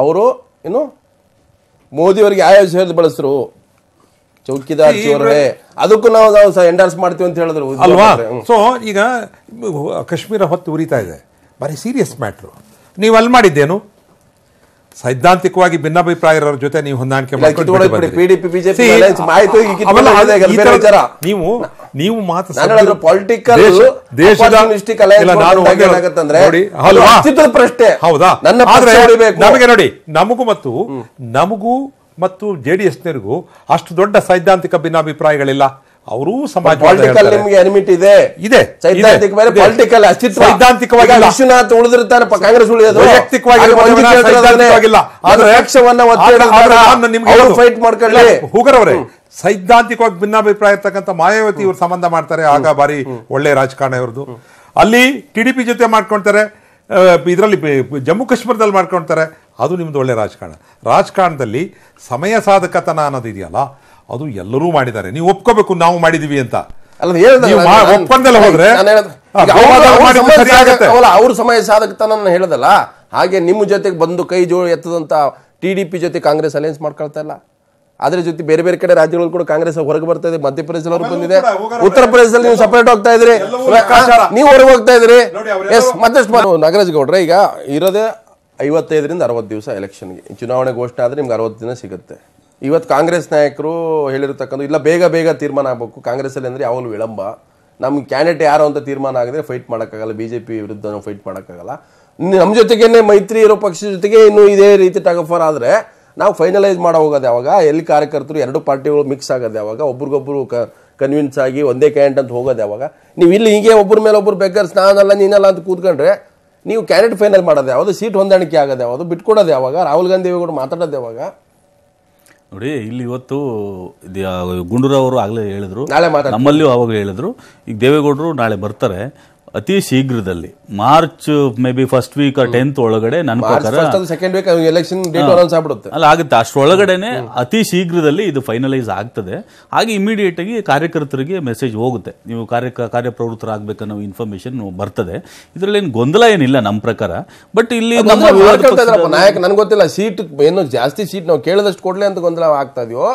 ಅವರು ಏನು ಮೋದಿಯವರಿಗೆ ಯಾವ ಶೇರ್ ಬಳಸ್ರು ಚೌಕಿದಾರ್ ಅದಕ್ಕೂ ನಾವು ನಾವು ಎಂಡಾರ್ಸ್ ಮಾಡ್ತೀವಿ ಅಂತ ಹೇಳಿದ್ರು ಅಲ್ವಾ ಸೊ ಈಗ ಕಾಶ್ಮೀರ ಹೊತ್ತು ಉರಿತಾ ಇದೆ ಬರೀ ಸೀರಿಯಸ್ ಮ್ಯಾಟ್ರು ನೀವು ಅಲ್ಲಿ ಮಾಡಿದ್ದೇನು ಸೈದ್ಧಾಂತಿಕವಾಗಿ ಭಿನ್ನಾಭಿಪ್ರಾಯರವ್ರ ಜೊತೆ ನೀವು ಹೊಂದಾಣಿಕೆ ನೀವು ನೀವು ಮಾತ್ರ ಪೊಲಿಟಿಕಲ್ ಪ್ರಶ್ನೆ ಹೌದಾ ನಮಗೆ ನೋಡಿ ನಮಗೂ ಮತ್ತು ನಮಗೂ ಮತ್ತು ಜೆಡಿಎಸ್ನರಿಗೂ ಅಷ್ಟು ದೊಡ್ಡ ಸೈದ್ಧಾಂತಿಕ ಭಿನ್ನಾಭಿಪ್ರಾಯಗಳಿಲ್ಲ ಅವರು ಪೊಲಿಟಿಕಲ್ ನಿಮಗೆ ಇದೆ ಇದೆ ಸೈದ್ಧಾಂತಿಕವಾಗಿ ಮಾಡ್ಕೊಳ್ಳಿ ಸೈದ್ಧಾಂತಿಕವಾಗಿ ಭಿನ್ನಾಭಿಪ್ರಾಯ ಇರ್ತಕ್ಕಂಥ ಮಾಯಾವತಿ ಇವರು ಸಂಬಂಧ ಮಾಡ್ತಾರೆ ಆಗ ಬಾರಿ ಒಳ್ಳೆ ರಾಜಕಾರಣ ಇವ್ರದ್ದು ಅಲ್ಲಿ ಟಿಡಿಪಿ ಜೊತೆ ಮಾಡ್ಕೊಳ್ತಾರೆ ಇದರಲ್ಲಿ ಜಮ್ಮು ಕಾಶ್ಮೀರದಲ್ಲಿ ಮಾಡ್ಕೊಳ್ತಾರೆ ಅದು ನಿಮ್ದು ಒಳ್ಳೆ ರಾಜಕಾರಣ ರಾಜಕಾರಣದಲ್ಲಿ ಸಮಯ ಸಾಧಕತನ ಅನ್ನೋದಿದೆಯಲ್ಲ ಅದು ಎಲ್ಲರೂ ಮಾಡಿದ್ದಾರೆ ನೀವು ಒಪ್ಕೋಬೇಕು ನಾವು ಮಾಡಿದೀವಿ ಅಂತ ಒಪ್ಪಂದಲ್ಲ ಅವ್ರ ಸಮಯ ಸಾಧಕತನ ಹೇಳದಲ್ಲ ಹಾಗೆ ನಿಮ್ಮ ಜೊತೆಗೆ ಬಂದು ಕೈ ಜೋಳು ಎತ್ತದಂತ ಟಿ ಡಿ ಪಿ ಜೊತೆ ಕಾಂಗ್ರೆಸ್ ಅಲೈನ್ಸ್ ಮಾಡ್ಕೊಳ್ತಾ ಇಲ್ಲ ಅದ್ರ ಜೊತೆ ಬೇರೆ ಬೇರೆ ಕಡೆ ರಾಜ್ಯಗಳು ಕೂಡ ಕಾಂಗ್ರೆಸ್ ಹೊರಗೆ ಬರ್ತಾ ಇದೆ ಮಧ್ಯಪ್ರದೇಶದಲ್ಲಿ ಅವ್ರಿಗೆ ಬಂದಿದೆ ಉತ್ತರ ಪ್ರದೇಶದಲ್ಲಿ ನೀವು ಸಪರೇಟ್ ಹೋಗ್ತಾ ಇದ್ರಿ ನೀವು ಹೊರಗೆ ಹೋಗ್ತಾ ಇದ್ರಿ ಎಸ್ ಮತ್ತಷ್ಟು ನಾಗರಾಜ್ ಗೌಡ್ರೆ ಈಗ ಇರೋದೇ ಐವತ್ತೈದರಿಂದ ಅರವತ್ತು ದಿವಸ ಎಲೆಕ್ಷನ್ಗೆ ಚುನಾವಣೆ ಘೋಷಣೆ ಆದರೆ ನಿಮ್ಗೆ ಅರವತ್ತು ದಿನ ಸಿಗುತ್ತೆ ಇವತ್ತು ಕಾಂಗ್ರೆಸ್ ನಾಯಕರು ಹೇಳಿರ್ತಕ್ಕಂಥ ಇಲ್ಲ ಬೇಗ ಬೇಗ ತೀರ್ಮಾನ ಆಗಬೇಕು ಕಾಂಗ್ರೆಸ್ಸಲ್ಲಿ ಅಂದರೆ ಯಾವಾಗಲೂ ವಿಳಂಬ ನಮ್ಮ ಕ್ಯಾಂಡಿಡೇಟ್ ಯಾರು ಅಂತ ತೀರ್ಮಾನ ಆಗಿದ್ರೆ ಫೈಟ್ ಮಾಡೋಕ್ಕಾಗಲ್ಲ ಬಿ ಜೆ ಪಿ ವಿರುದ್ಧ ನಾವು ಫೈಟ್ ಮಾಡೋಕ್ಕಾಗಲ್ಲ ನಮ್ಮ ಜೊತೆಗೇನೆ ಮೈತ್ರಿ ಇರೋ ಪಕ್ಷದ ಜೊತೆಗೆ ಇನ್ನೂ ಇದೇ ರೀತಿ ಟಗಫರ್ ಆದರೆ ನಾವು ಫೈನಲೈಸ್ ಮಾಡೋ ಹೋಗೋದು ಯಾವಾಗ ಎಲ್ಲಿ ಕಾರ್ಯಕರ್ತರು ಎರಡು ಪಾರ್ಟಿಗಳು ಮಿಕ್ಸ್ ಆಗೋದು ಯಾವಾಗ ಒಬ್ರಿಗೊಬ್ರು ಕ ಕನ್ವಿನ್ಸ್ ಆಗಿ ಒಂದೇ ಕ್ಯಾಂಡ್ ಅಂತ ಹೋಗೋದು ಯಾವಾಗ ನೀವು ಇಲ್ಲಿ ಹೀಗೆ ಒಬ್ಬರ ಮೇಲೆ ಒಬ್ಬರು ಬೇಕಾದ್ರೆ ಅಲ್ಲ ನೀನಲ್ಲ ಅಂತ ಕೂತ್ಕೊಂಡ್ರೆ ನೀವು ಕ್ಯಾಂಡಿಡೇಟ್ ಫೈನಲ್ ಮಾಡೋದು ಯಾವುದು ಸೀಟ್ ಹೊಂದಾಣಿಕೆ ಆಗೋದು ಯಾವುದು ಬಿಟ್ಕೊಡೋದು ಯಾವಾಗ ರಾಹುಲ್ ಗಾಂಧಿ ಕೂಡ ಮಾತಾಡೋದು ಯಾವಾಗ ನೋಡಿ ಇಲ್ಲಿ ಇವತ್ತು ಗುಂಡೂರಾವ್ ಅವರು ಆಗಲೇ ಹೇಳಿದ್ರು ನಮ್ಮಲ್ಲಿಯೂ ಅವಾಗ ಹೇಳಿದ್ರು ಈಗ ದೇವೇಗೌಡರು ನಾಳೆ ಬರ್ತಾರೆ ಅತಿ ಶೀಘ್ರದಲ್ಲಿ March maybe first week tenth ಒಳಗಡೆ ನನ್ನ ಪ್ರಕಾರ ಸೆಕೆಂಡ್ ವೀಕ್ ಎಲೆಕ್ಷನ್ ಆಗ್ಬಿಡುತ್ತೆ ಅಲ್ಲ ಆಗುತ್ತೆ ಅಷ್ಟೊಳಗಡೆನೆ ಅತಿ ಶೀಘ್ರದಲ್ಲಿ ಇದು ಫೈನಲೈಸ್ ಆಗ್ತದೆ ಹಾಗೆ ಇಮಿಡಿಯೇಟ್ ಆಗಿ ಕಾರ್ಯಕರ್ತರಿಗೆ ಮೆಸೇಜ್ ಹೋಗುತ್ತೆ ನೀವು ಕಾರ್ಯ ಕಾರ್ಯಪ್ರವೃತ್ತರಾಗಬೇಕನ್ನೋ ಇನ್ಫಾರ್ಮೇಶನ್ ಬರ್ತದೆ ಇದರಲ್ಲಿ ಏನು ಗೊಂದಲ ಏನಿಲ್ಲ ನಮ್ಮ ಪ್ರಕಾರ ಬಟ್ ಇಲ್ಲಿ ನಾಯಕ ನನ್ಗೆ ಗೊತ್ತಿಲ್ಲ ಸೀಟ್ ಏನು ಜಾಸ್ತಿ ಸೀಟ್ ನಾವು ಕೇಳಿದಷ್ಟು ಕೊಡ್ಲಿ ಅಂತ ಗೊಂದಲ ಆಗ್ತಾ ಇದೆಯೋ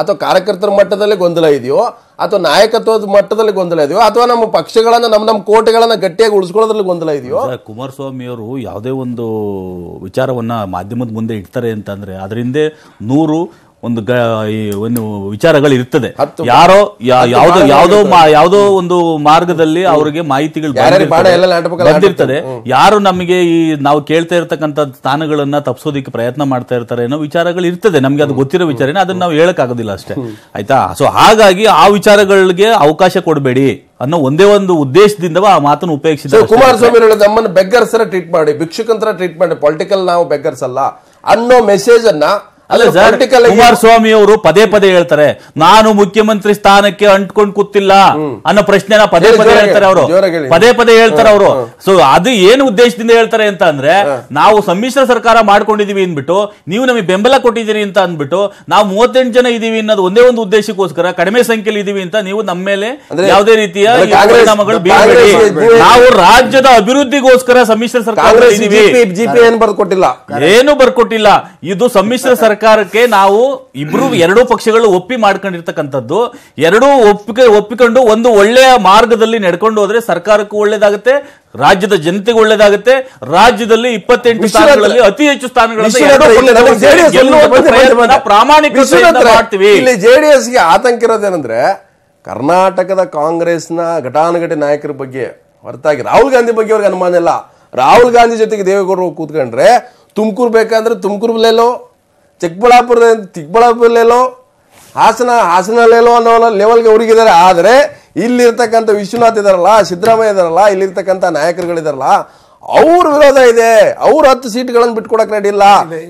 ಅಥವಾ ಕಾರ್ಯಕರ್ತರ ಮಟ್ಟದಲ್ಲಿ ಗೊಂದಲ ಇದೆಯೋ ಅಥವಾ ನಾಯಕತ್ವದ ಮಟ್ಟದಲ್ಲಿ ಗೊಂದಲ ಇದೆಯೋ ಅಥವಾ ನಮ್ಮ ಪಕ್ಷಗಳನ್ನು ನಮ್ಮ ನಮ್ಮ ಕೋಟೆಗಳನ್ನು ಗಟ್ಟಿಯಾಗಿ ಉಳಿಸ್ಕೊಳ್ಳೋದ್ರಲ್ಲಿ ಗೊಂದಲ ಇದೆಯೋ ಕುಮಾರಸ್ವಾಮಿ ಅವರು ಯಾವುದೇ ಒಂದು ವಿಚಾರವನ್ನು ಮಾಧ್ಯಮದ ಮುಂದೆ ಇಡ್ತಾರೆ ಅಂತಂದರೆ ಅದರಿಂದ ನೂರು ಒಂದು ಈ ಒಂದು ವಿಚಾರಗಳು ಇರ್ತದೆ ಯಾರೋ ಯಾವ್ದೋ ಯಾವ್ದೋ ಯಾವ್ದೋ ಒಂದು ಮಾರ್ಗದಲ್ಲಿ ಅವರಿಗೆ ಮಾಹಿತಿಗಳು ಬಂದಿರ್ತದೆ ಯಾರು ನಮಗೆ ಈ ನಾವು ಕೇಳ್ತಾ ಇರ್ತಕ್ಕಂಥ ಸ್ಥಾನಗಳನ್ನ ತಪ್ಸೋದಿಕ್ಕೆ ಪ್ರಯತ್ನ ಮಾಡ್ತಾ ಇರ್ತಾರೆ ಅನ್ನೋ ವಿಚಾರಗಳು ಇರ್ತದೆ ನಮ್ಗೆ ಅದು ಗೊತ್ತಿರೋ ವಿಚಾರ ಅದನ್ನ ನಾವು ಹೇಳಕ್ ಆಗೋದಿಲ್ಲ ಅಷ್ಟೇ ಆಯ್ತಾ ಸೊ ಹಾಗಾಗಿ ಆ ವಿಚಾರಗಳಿಗೆ ಅವಕಾಶ ಕೊಡಬೇಡಿ ಅನ್ನೋ ಒಂದೇ ಒಂದು ಉದ್ದೇಶದಿಂದ ಆ ಮಾತನ್ನು ಉಪಯೋಗಿಸಿದ್ದಾರೆ ಕುಮಾರಸ್ವಾಮಿ ನಮ್ಮನ್ನು ಬೆಗ್ಗರ್ಸರ ಟ್ರೀಟ್ ಮಾಡಿ ಭಿಕ್ಷುಕಂತರ ಟ್ರೀಟ್ ಮಾಡಿ ಪೊಲಿಟಿಕಲ್ ನಾವು ಬೆಗ್ಗರ್ಸಲ್ಲ ಅಲ್ಲ ಅನ್ನೋ ಮೆಸೇಜ್ ಅನ್ನ ಕುಮಾರಸ್ವಾಮಿ ಅವರು ಪದೇ ಪದೇ ಹೇಳ್ತಾರೆ ನಾನು ಮುಖ್ಯಮಂತ್ರಿ ಸ್ಥಾನಕ್ಕೆ ಅಂಟ್ಕೊಂಡು ಕೂತಿಲ್ಲ ಅನ್ನೋ ಪ್ರಶ್ನೆನ ಪದೇ ಪದೇ ಹೇಳ್ತಾರೆ ಅವರು ಪದೇ ಪದೇ ಹೇಳ್ತಾರೆ ಅವರು ಸೊ ಅದು ಏನು ಉದ್ದೇಶದಿಂದ ಹೇಳ್ತಾರೆ ಅಂತ ಅಂದ್ರೆ ನಾವು ಸಮ್ಮಿಶ್ರ ಸರ್ಕಾರ ಮಾಡ್ಕೊಂಡಿದೀವಿ ಅಂದ್ಬಿಟ್ಟು ನೀವು ನಮಗೆ ಬೆಂಬಲ ಕೊಟ್ಟಿದ್ದೀರಿ ಅಂತ ಅಂದ್ಬಿಟ್ಟು ನಾವು ಮೂವತ್ತೆಂಟು ಜನ ಇದೀವಿ ಅನ್ನೋದು ಒಂದೇ ಒಂದು ಉದ್ದೇಶಕ್ಕೋಸ್ಕರ ಕಡಿಮೆ ಸಂಖ್ಯೆಯಲ್ಲಿ ಇದೀವಿ ಅಂತ ನೀವು ನಮ್ಮ ಮೇಲೆ ಯಾವುದೇ ರೀತಿಯ ಪರಿಣಾಮಗಳು ನಾವು ರಾಜ್ಯದ ಅಭಿವೃದ್ಧಿಗೋಸ್ಕರ ಸಮ್ಮಿಶ್ರ ಸರ್ಕಾರ ಏನು ಬರ್ಕೊಟ್ಟಿಲ್ಲ ಇದು ಸಮ್ಮಿಶ್ರ ಸರ್ಕಾರ ಸರ್ಕಾರಕ್ಕೆ ನಾವು ಇಬ್ರು ಎರಡೂ ಪಕ್ಷಗಳು ಒಪ್ಪಿ ಮಾಡ್ಕೊಂಡಿರ್ತಕ್ಕಂಥದ್ದು ಎರಡೂ ಒಪ್ಪಿಗೆ ಒಪ್ಪಿಕೊಂಡು ಒಂದು ಒಳ್ಳೆಯ ಮಾರ್ಗದಲ್ಲಿ ನಡ್ಕೊಂಡು ಹೋದ್ರೆ ಸರ್ಕಾರಕ್ಕೂ ಒಳ್ಳೇದಾಗುತ್ತೆ ರಾಜ್ಯದ ಜನತೆಗೂ ಒಳ್ಳೇದಾಗುತ್ತೆ ರಾಜ್ಯದಲ್ಲಿ ಇಪ್ಪತ್ತೆಂಟು ಸ್ಥಾನಗಳಲ್ಲಿ ಅತಿ ಹೆಚ್ಚು ಸ್ಥಾನಗಳನ್ನು ಪ್ರಾಮಾಣಿಕ ಮಾಡ್ತೀವಿ ಇಲ್ಲಿ ಜೆಡಿಎಸ್ಗೆ ಆತಂಕ ಇರೋದೇನಂದ್ರೆ ಕರ್ನಾಟಕದ ಕಾಂಗ್ರೆಸ್ನ ಘಟಾನುಘಟಿ ನಾಯಕರ ಬಗ್ಗೆ ಹೊರತಾಗಿ ರಾಹುಲ್ ಗಾಂಧಿ ಬಗ್ಗೆ ಅವ್ರಿಗೆ ಅನುಮಾನ ಇಲ್ಲ ರಾಹುಲ್ ಗಾಂಧಿ ಜೊತೆಗೆ ದೇವೇಗೌಡರು ಕೂತ್ಕೊಂಡ್ರೆ ತುಮಕೂರು ಬೇಕಂದ್ರೆ ತುಮಕೂರಲ್ಲೋ ಚಿಕ್ಕಬಳ್ಳಾಪುರ ಚಿಕ್ಕಬಳ್ಳಾಪುರಲ್ಲೆಲ್ಲೋ ಹಾಸನ ಹಾಸನಲ್ಲೆಲ್ಲೋ ಅನ್ನೋ ಲೆವೆಲ್ಗೆ ಹುಡುಗಿದ್ದಾರೆ ಆದರೆ ಇಲ್ಲಿರ್ತಕ್ಕಂಥ ವಿಶ್ವನಾಥ್ ಇದಾರಲ್ಲ ಸಿದ್ದರಾಮಯ್ಯ ಇದಾರಲ್ಲ ಇಲ್ಲಿರ್ತಕ್ಕಂಥ ನಾಯಕರುಗಳಿದಾರಲ್ಲ ಅವ್ರ ವಿರೋಧ ಇದೆ ಅವ್ರ ಹತ್ತು ಸೀಟ್ಗಳನ್ನು ಬಿಟ್ಕೊಡಕ್ ಇಲ್ಲ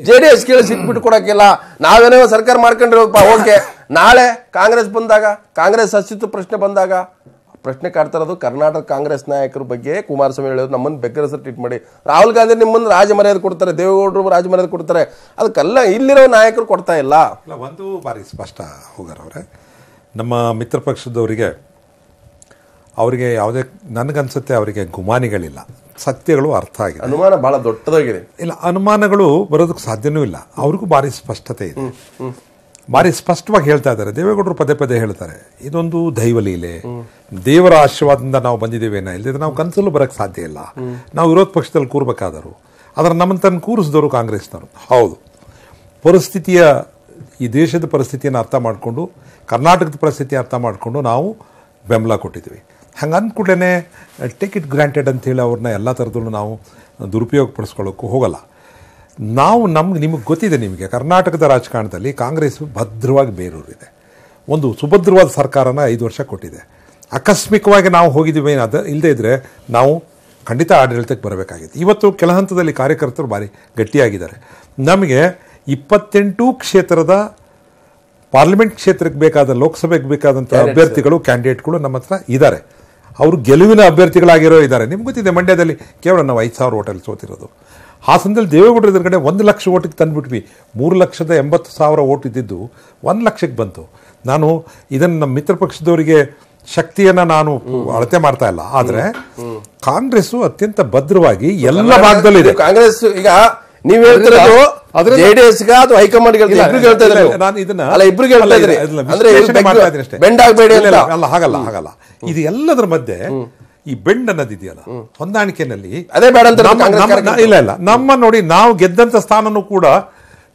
ಜೆ ಡಿ ಎಸ್ ಕೇಳಿ ಸೀಟ್ ಬಿಟ್ಕೊಡಕ್ಕಿಲ್ಲ ನಾವೇನೋ ಸರ್ಕಾರ ಮಾಡ್ಕೊಂಡಿರೋಪ್ಪ ಓಕೆ ನಾಳೆ ಕಾಂಗ್ರೆಸ್ ಬಂದಾಗ ಕಾಂಗ್ರೆಸ್ ಅಸ್ತಿತ್ವ ಪ್ರಶ್ನೆ ಬಂದಾಗ ಪ್ರಶ್ನೆ ಕಾಡ್ತಾ ಕರ್ನಾಟಕ ಕಾಂಗ್ರೆಸ್ ನಾಯಕರ ಬಗ್ಗೆ ಕುಮಾರಸ್ವಾಮಿ ಹೇಳೋದು ನಮ್ಮನ್ನು ಬೆಗ್ಗರಸರು ಟ್ರೀಟ್ ಮಾಡಿ ರಾಹುಲ್ ಗಾಂಧಿ ನಿಮ್ಮನ್ನು ರಾಜ ಮರ್ಯಾದೆ ಕೊಡ್ತಾರೆ ದೇವೇಗೌಡರು ರಾಜ ಕೊಡ್ತಾರೆ ಅದಕ್ಕೆಲ್ಲ ಇಲ್ಲಿರೋ ನಾಯಕರು ಕೊಡ್ತಾ ಇಲ್ಲ ಇಲ್ಲ ಒಂದು ಬಾರಿ ಸ್ಪಷ್ಟ ಅವರೇ ನಮ್ಮ ಮಿತ್ರ ಪಕ್ಷದವರಿಗೆ ಅವರಿಗೆ ಯಾವುದೇ ನನಗನ್ಸುತ್ತೆ ಅವರಿಗೆ ಗುಮಾನಿಗಳಿಲ್ಲ ಸತ್ಯಗಳು ಅರ್ಥ ಆಗಿದೆ ಅನುಮಾನ ಬಹಳ ದೊಡ್ಡದಾಗಿದೆ ಇಲ್ಲ ಅನುಮಾನಗಳು ಬರೋದಕ್ಕೆ ಸಾಧ್ಯನೂ ಇಲ್ಲ ಅವ್ರಿಗೂ ಭಾರಿ ಸ್ಪಷ್ಟತೆ ಇದೆ ಭಾರಿ ಸ್ಪಷ್ಟವಾಗಿ ಹೇಳ್ತಾ ಇದ್ದಾರೆ ದೇವೇಗೌಡರು ಪದೇ ಪದೇ ಹೇಳ್ತಾರೆ ಇದೊಂದು ದೈವಲೀಲೆ ದೇವರ ಆಶೀರ್ವಾದದಿಂದ ನಾವು ಬಂದಿದ್ದೇವೆ ಏನೋ ಇಲ್ಲದಿದ್ರೆ ನಾವು ಕನಸಲ್ಲೂ ಬರೋಕ್ಕೆ ಸಾಧ್ಯ ಇಲ್ಲ ನಾವು ವಿರೋಧ ಪಕ್ಷದಲ್ಲಿ ಕೂರಬೇಕಾದರು ಅದರ ನಮ್ಮನ್ನು ತನ್ನ ಕೂರಿಸಿದವರು ಕಾಂಗ್ರೆಸ್ನವರು ಹೌದು ಪರಿಸ್ಥಿತಿಯ ಈ ದೇಶದ ಪರಿಸ್ಥಿತಿಯನ್ನು ಅರ್ಥ ಮಾಡಿಕೊಂಡು ಕರ್ನಾಟಕದ ಪರಿಸ್ಥಿತಿ ಅರ್ಥ ಮಾಡಿಕೊಂಡು ನಾವು ಬೆಂಬಲ ಕೊಟ್ಟಿದ್ದೀವಿ ಹಂಗೆ ಇಟ್ ಟಿಕೆಟ್ ಗ್ರ್ಯಾಂಟೆಡ್ ಅಂಥೇಳಿ ಅವ್ರನ್ನ ಎಲ್ಲ ಥರದಲ್ಲೂ ನಾವು ದುರುಪಯೋಗ ಪಡಿಸ್ಕೊಳ್ಳೋಕ್ಕೂ ಹೋಗಲ್ಲ ನಾವು ನಮ್ಗೆ ನಿಮಗೆ ಗೊತ್ತಿದೆ ನಿಮಗೆ ಕರ್ನಾಟಕದ ರಾಜಕಾರಣದಲ್ಲಿ ಕಾಂಗ್ರೆಸ್ ಭದ್ರವಾಗಿ ಬೇರೂರಿದೆ ಒಂದು ಸುಭದ್ರವಾದ ಸರ್ಕಾರನ ಐದು ವರ್ಷ ಕೊಟ್ಟಿದೆ ಆಕಸ್ಮಿಕವಾಗಿ ನಾವು ಹೋಗಿದ್ದೀವಿ ಅದು ಇಲ್ಲದೇ ಇದ್ದರೆ ನಾವು ಖಂಡಿತ ಆಡಳಿತಕ್ಕೆ ಬರಬೇಕಾಗಿತ್ತು ಇವತ್ತು ಕೆಲ ಹಂತದಲ್ಲಿ ಕಾರ್ಯಕರ್ತರು ಭಾರಿ ಗಟ್ಟಿಯಾಗಿದ್ದಾರೆ ನಮಗೆ ಇಪ್ಪತ್ತೆಂಟು ಕ್ಷೇತ್ರದ ಪಾರ್ಲಿಮೆಂಟ್ ಕ್ಷೇತ್ರಕ್ಕೆ ಬೇಕಾದ ಲೋಕಸಭೆಗೆ ಬೇಕಾದಂಥ ಅಭ್ಯರ್ಥಿಗಳು ಕ್ಯಾಂಡಿಡೇಟ್ಗಳು ನಮ್ಮ ಹತ್ರ ಇದ್ದಾರೆ ಅವರು ಗೆಲುವಿನ ಅಭ್ಯರ್ಥಿಗಳಾಗಿರೋ ಇದ್ದಾರೆ ನಿಮ್ಗೆ ಗೊತ್ತಿದೆ ಮಂಡ್ಯದಲ್ಲಿ ಕೇವಲ ನಾವು ಐದು ಸಾವಿರ ಹೋಟೆಲ್ ಸೋತಿರೋದು ಹಾಸನದಲ್ಲಿ ದೇವೇಗೌಡರು ಕಡೆ ಒಂದು ಲಕ್ಷ ಓಟಿಗೆ ತಂದುಬಿಟ್ವಿ ಮೂರು ಲಕ್ಷದ ಎಂಬತ್ತು ಸಾವಿರ ಓಟ್ ಇದ್ದಿದ್ದು ಒಂದು ಲಕ್ಷಕ್ಕೆ ಬಂತು ನಾನು ಇದನ್ನು ನಮ್ಮ ಮಿತ್ರ ಪಕ್ಷದವರಿಗೆ ಶಕ್ತಿಯನ್ನು ನಾನು ಅಳತೆ ಮಾಡ್ತಾ ಇಲ್ಲ ಆದರೆ ಕಾಂಗ್ರೆಸ್ಸು ಅತ್ಯಂತ ಭದ್ರವಾಗಿ ಎಲ್ಲ ಭಾಗದಲ್ಲಿ ಇದೆ ಕಾಂಗ್ರೆಸ್ ಈಗ ನೀವು ಹೇಳ್ತಿರೋದು ಜೆಡಿಎಸ್ಗೆ ಅದು ಹೈಕಮಾಂಡ್ ಇಬ್ರಿಗೆ ಹೇಳ್ತಾ ಇದ್ರೆ ನಾನು ಇದನ್ನ ಅಲ್ಲ ಇಬ್ರಿಗೆ ಹೇಳ್ತಾ ಇದ್ರೆ ಅಂದ್ರೆ ಬೆಂಡ್ ಆಗಬೇಡಿ ಅಲ್ಲ ಹಾಗಲ್ಲ ಹಾಗಲ್ಲ ಇದು ಎಲ್ಲದರ ಮಧ್ಯೆ ಈ ಬೆಂಡ್ ಅನ್ನೋದಿದೆಯಲ್ಲ ಹೊಂದಾಣಿಕೆನಲ್ಲಿ ಅದೇ ಬೇಡ ಇಲ್ಲ ಇಲ್ಲ ನಮ್ಮ ನೋಡಿ ನಾವು ಗೆದ್ದಂತ ಸ್ಥಾನನೂ ಕೂಡ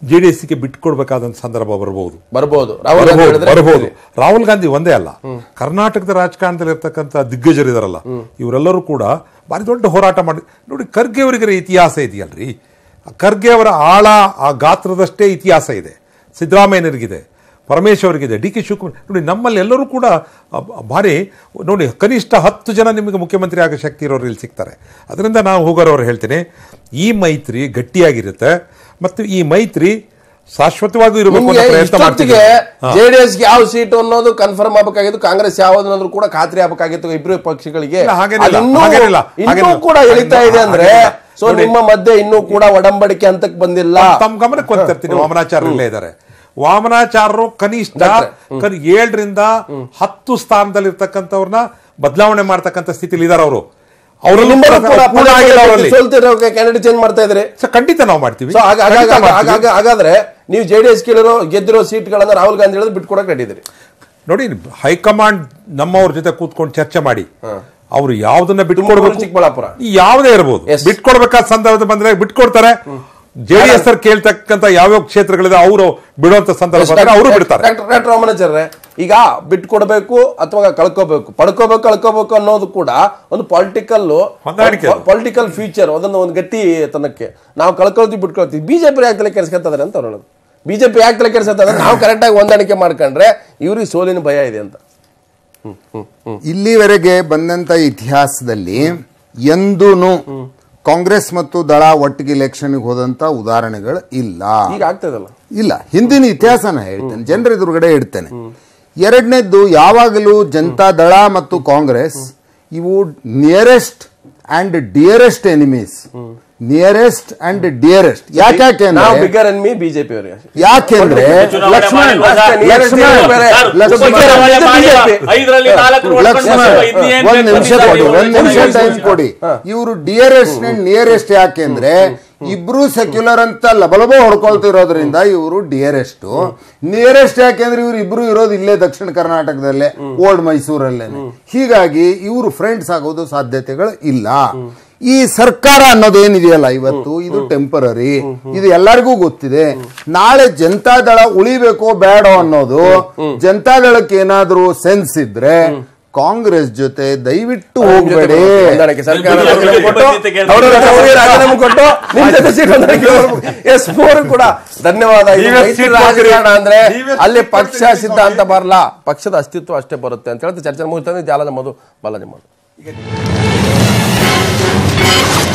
ಜೆ ಡಿ ಎಸ್ಗೆ ಬಿಟ್ಕೊಡ್ಬೇಕಾದಂತ ಸಂದರ್ಭ ಬರಬಹುದು ಬರಬಹುದು ರಾಹುಲ್ ಗಾಂಧಿ ಒಂದೇ ಅಲ್ಲ ಕರ್ನಾಟಕದ ರಾಜಕಾರಣದಲ್ಲಿ ಇರ್ತಕ್ಕಂಥ ಇದಾರಲ್ಲ ಇವರೆಲ್ಲರೂ ಕೂಡ ಭಾರಿ ದೊಡ್ಡ ಹೋರಾಟ ಮಾಡಿ ನೋಡಿ ಖರ್ಗೆ ಅವರಿಗೆ ಇತಿಹಾಸ ಇದೆಯಲ್ರಿ ಖರ್ಗೆ ಅವರ ಆಳ ಆ ಗಾತ್ರದಷ್ಟೇ ಇತಿಹಾಸ ಇದೆ ಸಿದ್ದರಾಮಯ್ಯನರಿಗಿದೆ ಪರಮೇಶ್ ಅವರಿಗಿದೆ ಡಿ ಕೆ ಶಿವಕುಮಾರ್ ನೋಡಿ ನಮ್ಮಲ್ಲಿ ಎಲ್ಲರೂ ಕೂಡ ಭಾರಿ ನೋಡಿ ಕನಿಷ್ಠ ಹತ್ತು ಜನ ನಿಮಗೆ ಮುಖ್ಯಮಂತ್ರಿ ಆಗೋ ಶಕ್ತಿ ಇರೋರು ಇಲ್ಲಿ ಸಿಗ್ತಾರೆ ಅದರಿಂದ ನಾವು ಹೋಗೋರವ್ರು ಹೇಳ್ತೀನಿ ಈ ಮೈತ್ರಿ ಗಟ್ಟಿಯಾಗಿರುತ್ತೆ ಮತ್ತು ಈ ಮೈತ್ರಿ ಶಾಶ್ವತವಾಗಿ ಇರಬೇಕು ಜೆಡಿಎಸ್ಗೆ ಯಾವ ಸೀಟ್ ಅನ್ನೋದು ಕನ್ಫರ್ಮ್ ಆಗಬೇಕಾಗಿತ್ತು ಕಾಂಗ್ರೆಸ್ ಯಾವ್ದು ಕೂಡ ಖಾತ್ರಿ ಆಗಬೇಕಾಗಿತ್ತು ಇಬ್ಬರು ಪಕ್ಷಗಳಿಗೆ ಇನ್ನೂ ಕೂಡ ಎಳಿತಾ ಇದೆ ಅಂದ್ರೆ ಸೊ ನಿಮ್ಮ ಮಧ್ಯೆ ಇನ್ನೂ ಕೂಡ ಒಡಂಬಡಿಕೆ ಹಂತಕ್ಕೆ ಬಂದಿಲ್ಲ ತಮ್ಮ ಗಮನಕ್ಕೆ ಇದ್ದಾರೆ ವಾಮನಾಚಾರರು ಕನಿಷ್ಠ ಏಳರಿಂದ ಹತ್ತು ಸ್ಥಾನದಲ್ಲಿ ಇರ್ತಕ್ಕಂಥವ್ರನ್ನ ಬದಲಾವಣೆ ಮಾಡ್ತಕ್ಕಂಥ ಸ್ಥಿತಿಲಿ ಇದಾರೆ ಅವರು ಮಾಡ್ತಾ ಇದ್ರೆ ಖಂಡಿತ ನಾವು ಮಾಡ್ತೀವಿ ಹಾಗಾದ್ರೆ ನೀವು ಜೆ ಡಿ ಎಸ್ ಕೇಳಿರೋ ಗೆದ್ದಿರೋ ಸೀಟ್ಗಳನ್ನ ರಾಹುಲ್ ಗಾಂಧಿ ಹೇಳಿದ್ರೆ ಬಿಟ್ಕೊಡಕ್ ರೆಡಿದ್ರಿ ನೋಡಿ ಹೈಕಮಾಂಡ್ ನಮ್ಮವ್ರ ಜೊತೆ ಕೂತ್ಕೊಂಡು ಚರ್ಚೆ ಮಾಡಿ ಅವ್ರು ಯಾವ್ದನ್ನ ಬಿಟ್ಕೊಡ್ಬೇಕು ಚಿಕ್ಕಬಳ್ಳಾಪುರ ಯಾವ್ದೇ ಇರ್ಬೋದು ಬಿಟ್ಕೊಡ್ಬೇಕಾದ ಸಂದರ್ಭ ಬಂದ್ರೆ ಬಿಟ್ಕೊಡ್ತಾರೆ ಜೆಡಿಎಸ್ ಕೇಳ್ತಕ್ಕಂತ ಯಾವ್ಯಾವ ಕ್ಷೇತ್ರಗಳಿದೆ ಅವರು ಬಿಡುವಂತ ಸಂದರ್ಭ ಅವರು ಬಿಡ್ತಾರೆ ಡಾಕ್ಟರ್ ರಾಮಣಾಚಾರ್ಯ ಈಗ ಬಿಟ್ಕೊಡ್ಬೇಕು ಅಥವಾ ಕಳ್ಕೋಬೇಕು ಪಡ್ಕೋಬೇಕು ಕಳ್ಕೋಬೇಕು ಅನ್ನೋದು ಕೂಡ ಒಂದು ಪೊಲಿಟಿಕಲ್ ಪೊಲಿಟಿಕಲ್ ಫ್ಯೂಚರ್ ಅದನ್ನು ಒಂದು ಗಟ್ಟಿ ತನಕ್ಕೆ ನಾವು ಕಳ್ಕೊಳ್ತೀವಿ ಬಿಟ್ಕೊಳ್ತೀವಿ ಬಿಜೆಪಿ ಯಾಕೆ ಕೆಡ್ಸ್ಕೊತಾರೆ ಅಂತ ಹೇಳೋದು ಬಿಜೆಪಿ ಯಾಕೆ ಕೆಲಸ ಕೆಡ್ಸ್ಕೊತಾರೆ ನಾವು ಕರೆಕ್ಟಾಗಿ ಹೊಂದಾಣಿಕೆ ಮಾಡ್ಕೊಂಡ್ರೆ ಇವ್ರಿಗೆ ಸೋಲಿನ ಭಯ ಇದೆ ಅಂತ ಇಲ್ಲಿವರೆಗೆ ಬಂದಂತ ಇತಿಹಾಸದಲ್ಲಿ ಎಂದೂ ಕಾಂಗ್ರೆಸ್ ಮತ್ತು ದಳ ಒಟ್ಟಿಗೆ ಇಲೆಕ್ಷನ್ಗೆ ಹೋದಂತ ಉದಾಹರಣೆಗಳು ಇಲ್ಲ ಇಲ್ಲ ಹಿಂದಿನ ಇತಿಹಾಸನ ಹೇಳ್ತೇನೆ ಜನರ ಎದುರುಗಡೆ ಇಡ್ತೇನೆ ಎರಡನೇದ್ದು ಯಾವಾಗಲೂ ಜನತಾ ದಳ ಮತ್ತು ಕಾಂಗ್ರೆಸ್ ಇವು nearest and dearest enemies nearest and dearest ಯಾಕೆ ನಾವು ಬಿಗರ್ ಅನ್ ಮೀ ಬಿಜೆಪಿ ಅವರಿಗೆ ಯಾಕೆಂದ್ರೆ ಲಕ್ಷ್ಮಣ್ ಒಂದ್ ನಿಮಿಷ ಕೊಡಿ ಒಂದ್ ನಿಮಿಷ ಟೈಮ್ ಕೊಡಿ ಇವರು ಡಿಯರೆಸ್ಟ್ ಅಂಡ್ ನಿಯರೆಸ್ಟ್ ಯಾಕೆಂದ್ರೆ ಇಬ್ರು ಸೆಕ್ಯುಲರ್ ಅಂತ ಲಬಲಬ ಹೊಡ್ಕೊಳ್ತಿರೋದ್ರಿಂದ ಇವರು ಡಿಯರೆಸ್ಟ್ ನಿಯರೆಸ್ಟ್ ಯಾಕೆಂದ್ರೆ ಇವ್ರು ಇಬ್ರು ಇರೋದು ಇಲ್ಲೇ ದಕ್ಷಿಣ ಕರ್ನಾಟಕದಲ್ಲೇ ಓಲ್ಡ್ ಮೈಸೂರಲ್ಲೇ ಹೀಗಾಗಿ ಇವರು ಫ್ರೆಂಡ್ಸ್ ಆಗೋದು ಸಾಧ್ಯತೆಗಳು ಇಲ್ಲ ಈ ಸರ್ಕಾರ ಏನಿದೆಯಲ್ಲ ಇವತ್ತು ಇದು ಟೆಂಪರರಿ ಇದು ಎಲ್ಲರಿಗೂ ಗೊತ್ತಿದೆ ನಾಳೆ ಜನತಾದಳ ಉಳಿಬೇಕೋ ಬೇಡೋ ಅನ್ನೋದು ಜನತಾದಳಕ್ಕೆ ಏನಾದ್ರೂ ಸೆನ್ಸ್ ಇದ್ರೆ ಕಾಂಗ್ರೆಸ್ ಜೊತೆ ದಯವಿಟ್ಟು ಹೋಗಬೇಡಿ ಕೂಡ ಧನ್ಯವಾದ ಅಂದ್ರೆ ಅಲ್ಲಿ ಪಕ್ಷ ಸಿದ್ಧಾಂತ ಬರಲ್ಲ ಪಕ್ಷದ ಅಸ್ತಿತ್ವ ಅಷ್ಟೇ ಬರುತ್ತೆ ಅಂತ ಹೇಳ್ತಾ ಚರ್ಚೆ ಮುಗಿತಾನೆ ಜಾಲ ನಮ್ಮದು ಬಲ್ಲ ನಿಮ್ಮದು Thank you.